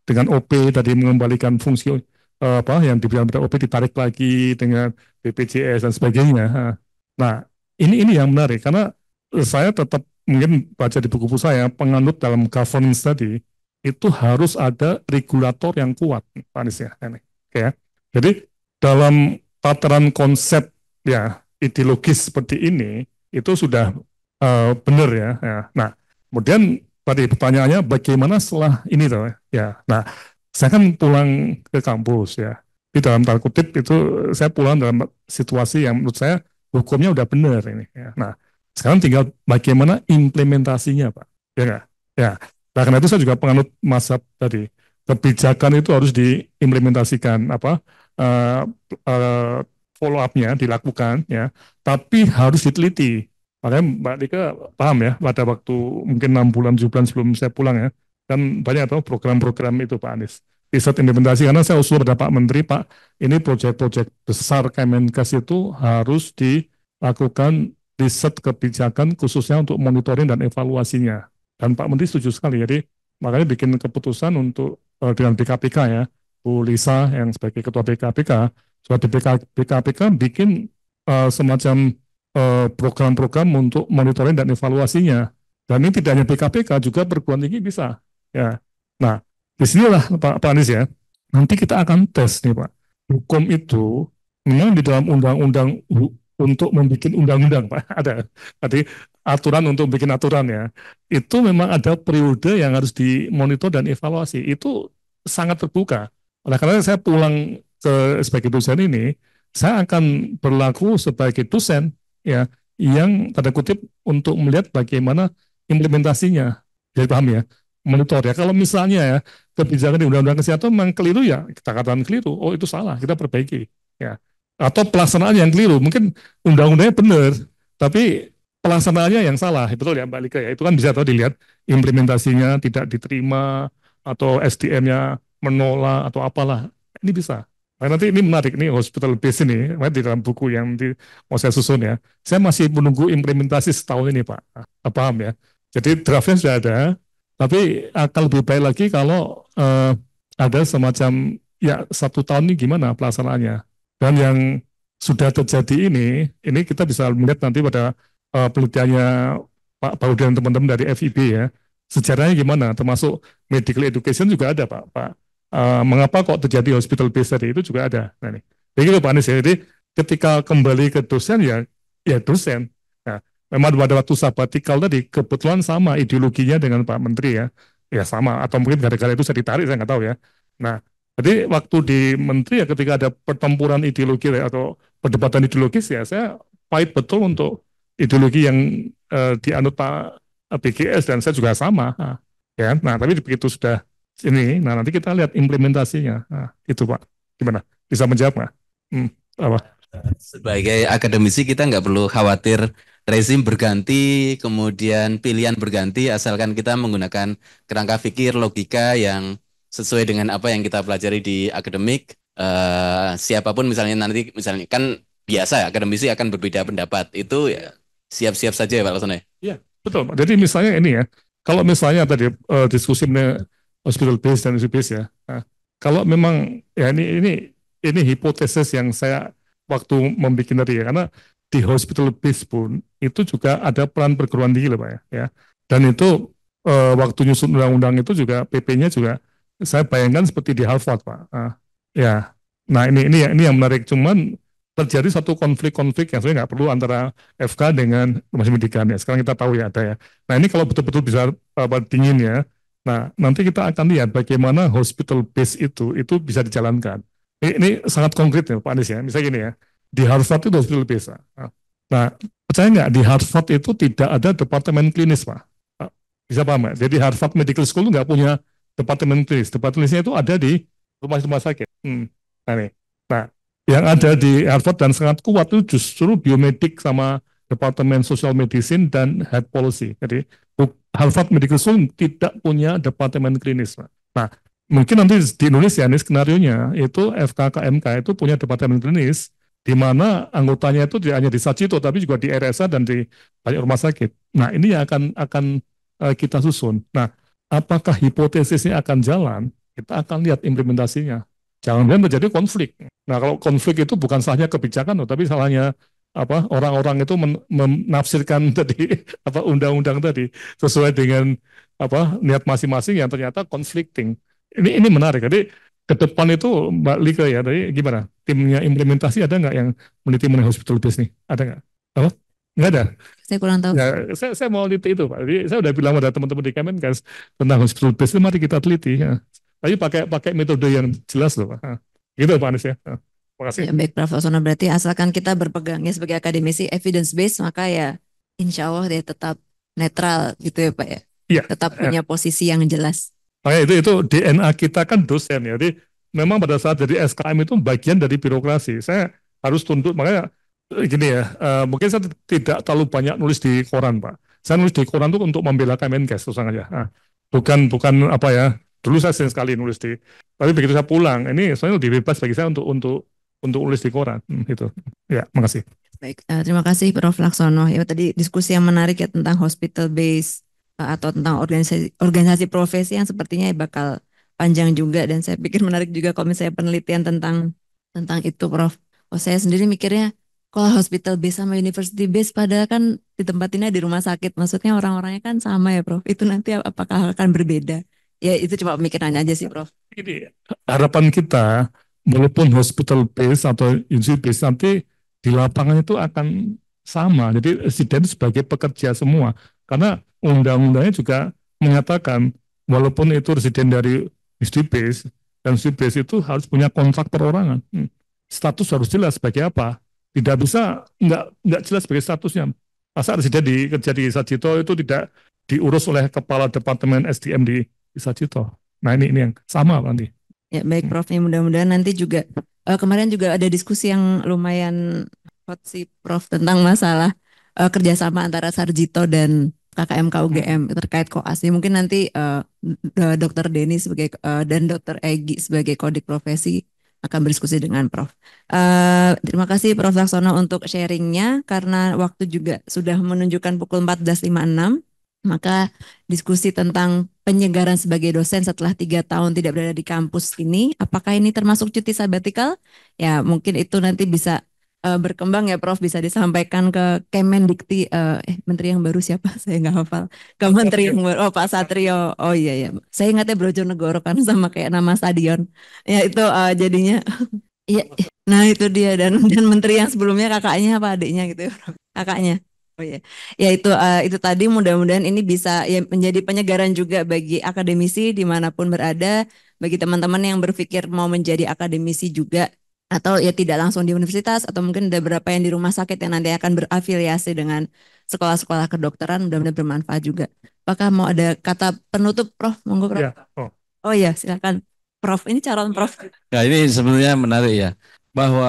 dengan OP tadi mengembalikan fungsi eh, apa yang diberikan pada OP ditarik lagi dengan BPJS dan sebagainya. Eh. Nah ini ini yang menarik karena saya tetap mungkin baca di buku-buku saya penganut dalam governance tadi itu harus ada regulator yang kuat Pak Anies ya Ya. Jadi dalam tataran konsep ya ideologis seperti ini itu sudah uh, benar ya. ya. Nah, kemudian tadi pertanyaannya bagaimana setelah ini tuh ya. Nah, saya kan pulang ke kampus ya. Di dalam tanda kutip itu saya pulang dalam situasi yang menurut saya hukumnya udah benar ini. Ya. Nah, sekarang tinggal bagaimana implementasinya, Pak. Ya Ya. Nah, karena itu saya juga penganut masa tadi kebijakan itu harus diimplementasikan apa uh, eh, uh, eh, follow up-nya dilakukan ya, tapi harus diteliti. Makanya Mbak Dika paham ya pada waktu mungkin enam bulan tujuh bulan sebelum saya pulang ya, Dan banyak tahu program-program itu Pak Anies riset implementasi karena saya usul pada Pak Menteri Pak ini proyek-proyek besar Kemenkes itu harus dilakukan riset kebijakan khususnya untuk monitoring dan evaluasinya dan Pak Menteri setuju sekali jadi makanya bikin keputusan untuk eh, dengan BKPK ya Bu Lisa yang sebagai ketua BKPK, sudah di BKPK bikin uh, semacam eh, program-program uh, untuk monitoring dan evaluasinya. Dan ini tidak hanya BKPK, juga perguruan tinggi bisa. Ya. Nah, disinilah Pak, Pak Anies ya, nanti kita akan tes nih Pak. Hukum itu memang di dalam undang-undang untuk membuat undang-undang Pak, ada. Tadi aturan untuk bikin aturan ya, itu memang ada periode yang harus dimonitor dan evaluasi. Itu sangat terbuka. Oleh karena saya pulang ke sebagai dosen ini, saya akan berlaku sebagai dosen ya yang tanda kutip untuk melihat bagaimana implementasinya. Jadi paham ya? Monitor ya. Kalau misalnya ya kebijakan di Undang-Undang Kesehatan memang keliru ya, kita katakan keliru. Oh itu salah, kita perbaiki. Ya. Atau pelaksanaan yang keliru. Mungkin undang-undangnya benar, tapi pelaksanaannya yang salah. Betul ya Mbak Lika ya. Itu kan bisa tahu dilihat implementasinya tidak diterima atau SDM-nya menolak atau apalah. Ini bisa. Nah, nanti ini menarik nih hospital base ini eh, di dalam buku yang di, mau saya susun ya. Saya masih menunggu implementasi setahun ini Pak. Nah, paham ya. Jadi draftnya sudah ada, tapi akan eh, lebih baik lagi kalau eh, ada semacam ya satu tahun ini gimana pelaksanaannya. Dan yang sudah terjadi ini, ini kita bisa melihat nanti pada eh, penelitiannya Pak Baudian dan teman-teman dari FIB ya. Sejarahnya gimana, termasuk medical education juga ada Pak. Pak Eh, mengapa kok terjadi hospital base tadi itu juga ada. Nah, nih. Begitu Pak Anies ya. Jadi ketika kembali ke dosen ya, ya dosen. Nah, memang pada waktu sabatikal tadi kebetulan sama ideologinya dengan Pak Menteri ya. Ya sama, atau mungkin gara-gara itu saya ditarik, saya nggak tahu ya. Nah, jadi waktu di menteri ya ketika ada pertempuran ideologi ya, atau perdebatan ideologis ya saya pahit betul untuk ideologi yang uh, dianut Pak BGS eh, dan saya juga sama. Nah, ya, kan? nah tapi begitu sudah ini. Nah, nanti kita lihat implementasinya. Nah, itu Pak. Gimana? Bisa menjawab nggak? Hmm, apa? Sebagai akademisi kita nggak perlu khawatir rezim berganti, kemudian pilihan berganti, asalkan kita menggunakan kerangka pikir, logika yang sesuai dengan apa yang kita pelajari di akademik. Uh, siapapun misalnya nanti misalnya kan biasa ya, akademisi akan berbeda pendapat itu ya siap-siap saja ya Pak Lasone. Iya betul. Jadi misalnya ini ya kalau misalnya tadi uh, diskusi mengenai hospital base dan ICU base ya. Nah, kalau memang ya ini ini ini hipotesis yang saya waktu membuat tadi ya, karena di hospital base pun itu juga ada peran perguruan tinggi loh Pak ya. ya. Dan itu eh, waktu nyusun undang-undang itu juga PP-nya juga saya bayangkan seperti di Harvard Pak. Nah, ya. Nah, ini ini ini yang menarik cuman terjadi satu konflik-konflik yang sebenarnya nggak perlu antara FK dengan rumah pendidikan ya. Sekarang kita tahu ya ada ya. Nah ini kalau betul-betul bisa apa, eh, dingin ya, Nah, nanti kita akan lihat bagaimana hospital base itu itu bisa dijalankan. Ini, ini sangat konkret ya Pak Anies ya. Misalnya gini ya, di Harvard itu hospital base. Nah, nah, percaya nggak di Harvard itu tidak ada departemen klinis Pak. Nah, bisa paham ya? Jadi Harvard Medical School nggak punya departemen klinis. Departemen klinisnya itu ada di rumah-rumah sakit. Hmm. Nah, nih. nah, yang ada di Harvard dan sangat kuat itu justru biomedik sama Departemen Social Medicine dan Health Policy. Jadi Harvard Medical School tidak punya departemen klinis. Nah, mungkin nanti di Indonesia ini skenario nya itu FKKMK itu punya departemen klinis di mana anggotanya itu tidak hanya di Sacito tapi juga di RSA dan di banyak rumah sakit. Nah, ini yang akan akan eh, kita susun. Nah, apakah hipotesisnya akan jalan? Kita akan lihat implementasinya. Jangan-jangan terjadi konflik. Nah, kalau konflik itu bukan salahnya kebijakan, tapi salahnya apa orang-orang itu men, menafsirkan [laughs] tadi apa undang-undang tadi sesuai dengan apa niat masing-masing yang ternyata conflicting. Ini ini menarik. Jadi ke depan itu Mbak Lika ya, dari gimana? Timnya implementasi ada nggak yang meneliti mengenai hospital base nih? Ada nggak? Apa? Nggak ada. Saya kurang tahu. Ya, saya, saya mau teliti itu, Pak. Jadi saya udah bilang pada teman-teman di Kemenkes tentang hospital base, mari kita teliti. Ya. Tapi pakai pakai metode yang jelas loh, Pak. Gitu Pak Anies ya. Makasih. Ya, baik Prof. Osono, berarti asalkan kita berpegangnya sebagai akademisi evidence based maka ya insya Allah dia tetap netral gitu ya Pak ya. Iya. Tetap punya posisi yang jelas. Makanya itu itu DNA kita kan dosen ya. Jadi memang pada saat jadi SKM itu bagian dari birokrasi. Saya harus tunduk makanya eh, gini ya. Uh, mungkin saya tidak terlalu banyak nulis di koran Pak. Saya nulis di koran itu untuk membela Kemenkes terus aja. Nah, bukan bukan apa ya. Dulu saya sering sekali nulis di. Tapi begitu saya pulang, ini soalnya lebih bebas bagi saya untuk untuk untuk tulis di koran hmm, gitu. Ya, makasih. Baik, uh, terima kasih Prof Laksono. Ya tadi diskusi yang menarik ya tentang hospital base uh, atau tentang organisasi organisasi profesi yang sepertinya bakal panjang juga dan saya pikir menarik juga kalau misalnya penelitian tentang tentang itu Prof. Oh, saya sendiri mikirnya kalau hospital base sama university base padahal kan di tempat ini di rumah sakit. Maksudnya orang-orangnya kan sama ya Prof. Itu nanti apakah akan berbeda? Ya itu cuma pemikirannya aja sih Prof. Ini harapan kita walaupun hospital base atau institut base nanti di lapangan itu akan sama. Jadi residen sebagai pekerja semua. Karena undang-undangnya juga mengatakan walaupun itu residen dari institut base dan institut base itu harus punya kontrak perorangan. Hmm. Status harus jelas sebagai apa. Tidak bisa nggak nggak jelas sebagai statusnya. Masa residen di kerja di Sajito itu tidak diurus oleh kepala departemen SDM di Sajito. Nah ini ini yang sama nanti. Ya baik hmm. Prof, ya mudah-mudahan nanti juga uh, kemarin juga ada diskusi yang lumayan hot sih Prof tentang masalah uh, kerjasama antara Sarjito dan KKM KUGM hmm. terkait koas Ya, mungkin nanti uh, Dokter Denny sebagai uh, dan Dokter Egi sebagai kodik profesi akan berdiskusi dengan Prof. Uh, terima kasih Prof Laksono untuk sharingnya karena waktu juga sudah menunjukkan pukul 14.56 maka diskusi tentang penyegaran sebagai dosen setelah tiga tahun tidak berada di kampus ini, apakah ini termasuk cuti sabbatical? Ya mungkin itu nanti bisa uh, berkembang ya Prof bisa disampaikan ke Kemendikti uh, eh menteri yang baru siapa [laughs] saya nggak hafal ke menteri yang baru oh Pak Satrio oh iya ya saya ingatnya Brojonegoro kan [laughs] sama kayak nama stadion ya itu uh, jadinya [laughs] Iya, nah itu dia dan dan menteri yang sebelumnya kakaknya apa adiknya gitu ya, kakaknya Oh ya, ya itu uh, itu tadi mudah-mudahan ini bisa ya menjadi penyegaran juga bagi akademisi dimanapun berada, bagi teman-teman yang berpikir mau menjadi akademisi juga atau ya tidak langsung di universitas atau mungkin ada beberapa yang di rumah sakit yang nanti akan berafiliasi dengan sekolah-sekolah kedokteran mudah-mudahan bermanfaat juga. Apakah mau ada kata penutup, Prof? Monggo, Prof. Ya. Oh. oh ya, silakan, Prof. Ini calon Prof. Ya, ini sebenarnya menarik ya bahwa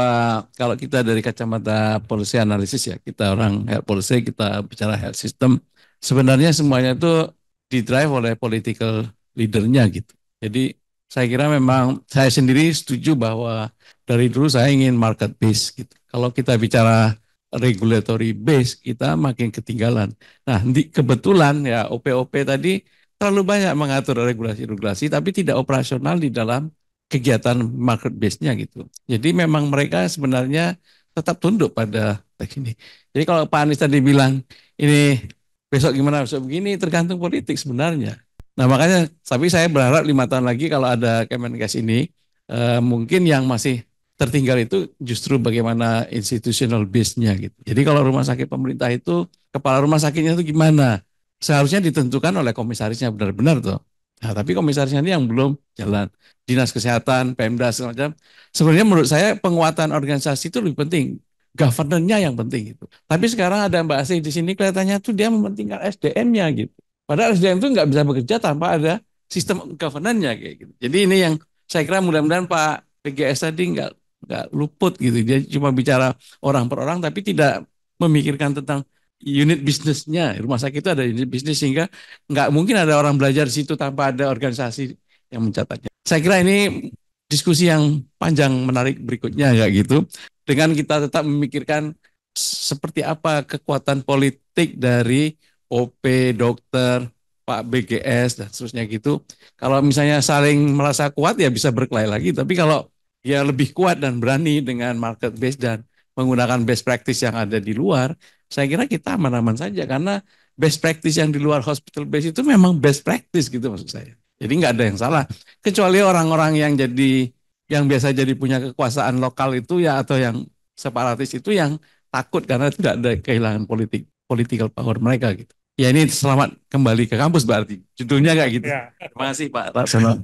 kalau kita dari kacamata polisi analisis ya, kita orang health policy, kita bicara health system, sebenarnya semuanya itu didrive oleh political leadernya gitu. Jadi saya kira memang saya sendiri setuju bahwa dari dulu saya ingin market base gitu. Kalau kita bicara regulatory base kita makin ketinggalan. Nah, di, kebetulan ya OPOP tadi terlalu banyak mengatur regulasi-regulasi tapi tidak operasional di dalam kegiatan market base-nya gitu. Jadi memang mereka sebenarnya tetap tunduk pada ini. Jadi kalau Pak Anies tadi bilang ini besok gimana besok begini tergantung politik sebenarnya. Nah makanya tapi saya berharap lima tahun lagi kalau ada Kemenkes ini eh, mungkin yang masih tertinggal itu justru bagaimana institutional base-nya gitu. Jadi kalau rumah sakit pemerintah itu kepala rumah sakitnya itu gimana? Seharusnya ditentukan oleh komisarisnya benar-benar tuh. Nah, tapi komisarisnya ini yang belum jalan. Dinas Kesehatan, Pemda, segala macam. Sebenarnya menurut saya penguatan organisasi itu lebih penting. governance yang penting gitu. Tapi sekarang ada Mbak Asih di sini kelihatannya tuh dia mementingkan SDM-nya gitu. Padahal SDM itu nggak bisa bekerja tanpa ada sistem governance kayak gitu. Jadi ini yang saya kira mudah-mudahan Pak PGS tadi nggak nggak luput gitu. Dia cuma bicara orang per orang tapi tidak memikirkan tentang unit bisnisnya. Rumah sakit itu ada unit bisnis sehingga nggak mungkin ada orang belajar di situ tanpa ada organisasi yang mencatatnya. Saya kira ini diskusi yang panjang menarik berikutnya ya gitu. Dengan kita tetap memikirkan seperti apa kekuatan politik dari OP, dokter, Pak BGS dan seterusnya gitu. Kalau misalnya saling merasa kuat ya bisa berkelahi lagi, tapi kalau ya lebih kuat dan berani dengan market base dan menggunakan best practice yang ada di luar, saya kira kita aman-aman saja karena best practice yang di luar hospital base itu memang best practice gitu maksud saya. Jadi nggak ada yang salah. Kecuali orang-orang yang jadi yang biasa jadi punya kekuasaan lokal itu ya atau yang separatis itu yang takut karena tidak ada kehilangan politik political power mereka gitu. Ya ini selamat kembali ke kampus berarti judulnya kayak gitu. Ya. Terima kasih Pak Raksana.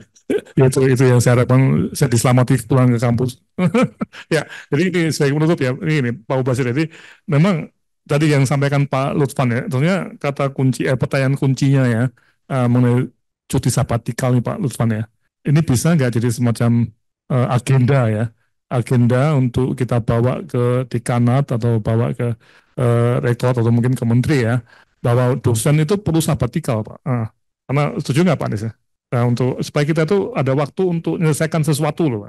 itu itu yang saya harapkan saya diselamati pulang ke kampus. [laughs] ya, jadi ini saya menutup ya, ini, ini Pak ubasir jadi memang tadi yang sampaikan Pak Lutfan ya, tentunya kata kunci, eh, pertanyaan kuncinya ya, uh, mengenai cuti sabatikal nih Pak Lutfan ya. Ini bisa nggak jadi semacam uh, agenda ya, agenda untuk kita bawa ke dekanat atau bawa ke uh, eh, rektor atau mungkin ke menteri ya, bahwa dosen itu perlu sabatikal Pak. Uh, karena setuju nggak Pak Anies ya? Nah, untuk supaya kita tuh ada waktu untuk menyelesaikan sesuatu loh,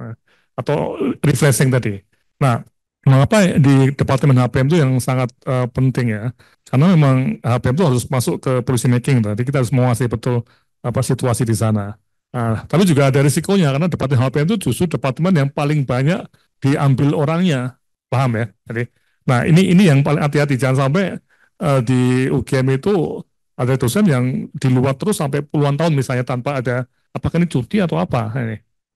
atau refreshing tadi. Nah, Mengapa di Departemen HPM itu yang sangat uh, penting ya? Karena memang HPM itu harus masuk ke policy making. Tadi kita harus menguasai betul apa situasi di sana. Nah, tapi juga ada risikonya karena Departemen HPM itu justru departemen yang paling banyak diambil orangnya, paham ya? Jadi, nah ini ini yang paling hati-hati jangan sampai uh, di UGM itu ada dosen yang di luar terus sampai puluhan tahun misalnya tanpa ada apakah ini cuti atau apa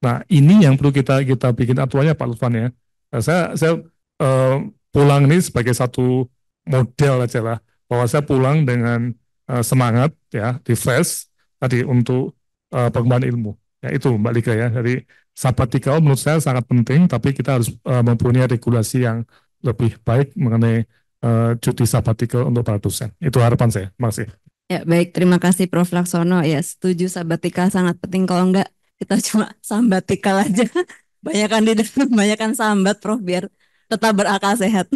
Nah ini yang perlu kita kita bikin aturannya Pak Lutfan ya. Nah, saya saya Eh, pulang ini sebagai satu model aja lah bahwa saya hmm. pulang dengan uh, semangat ya di fresh tadi untuk uh, eh, pengembangan ilmu ya itu Mbak Lika ya dari sabatikal menurut saya sangat penting tapi kita harus uh, mempunyai regulasi yang lebih baik mengenai uh, cuti sabatikal untuk para dosen itu harapan saya masih ya baik terima kasih Prof Laksono ya setuju sabatikal sangat penting kalau enggak kita cuma [laughs] sambatikal aja Banyakkan di dalam banyakan sambat Prof biar tetap berakal sehat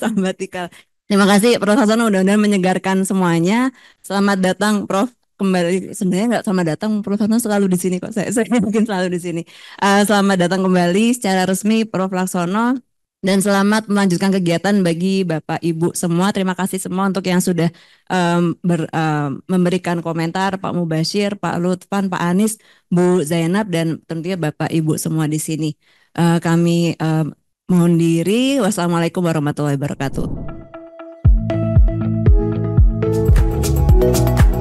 sahabat [laughs] Tika terima kasih Prof Hasan mudah-mudahan menyegarkan semuanya selamat datang Prof kembali sebenarnya nggak selamat datang Prof Laksono selalu di sini kok [laughs] saya saya mungkin selalu di sini uh, selamat datang kembali secara resmi Prof Laksono dan selamat melanjutkan kegiatan bagi Bapak Ibu semua terima kasih semua untuk yang sudah um, ber, um, memberikan komentar Pak Mubashir Pak Lutfan Pak Anis Bu Zainab dan tentunya Bapak Ibu semua di sini uh, kami um, Mohon diri. Wassalamualaikum warahmatullahi wabarakatuh.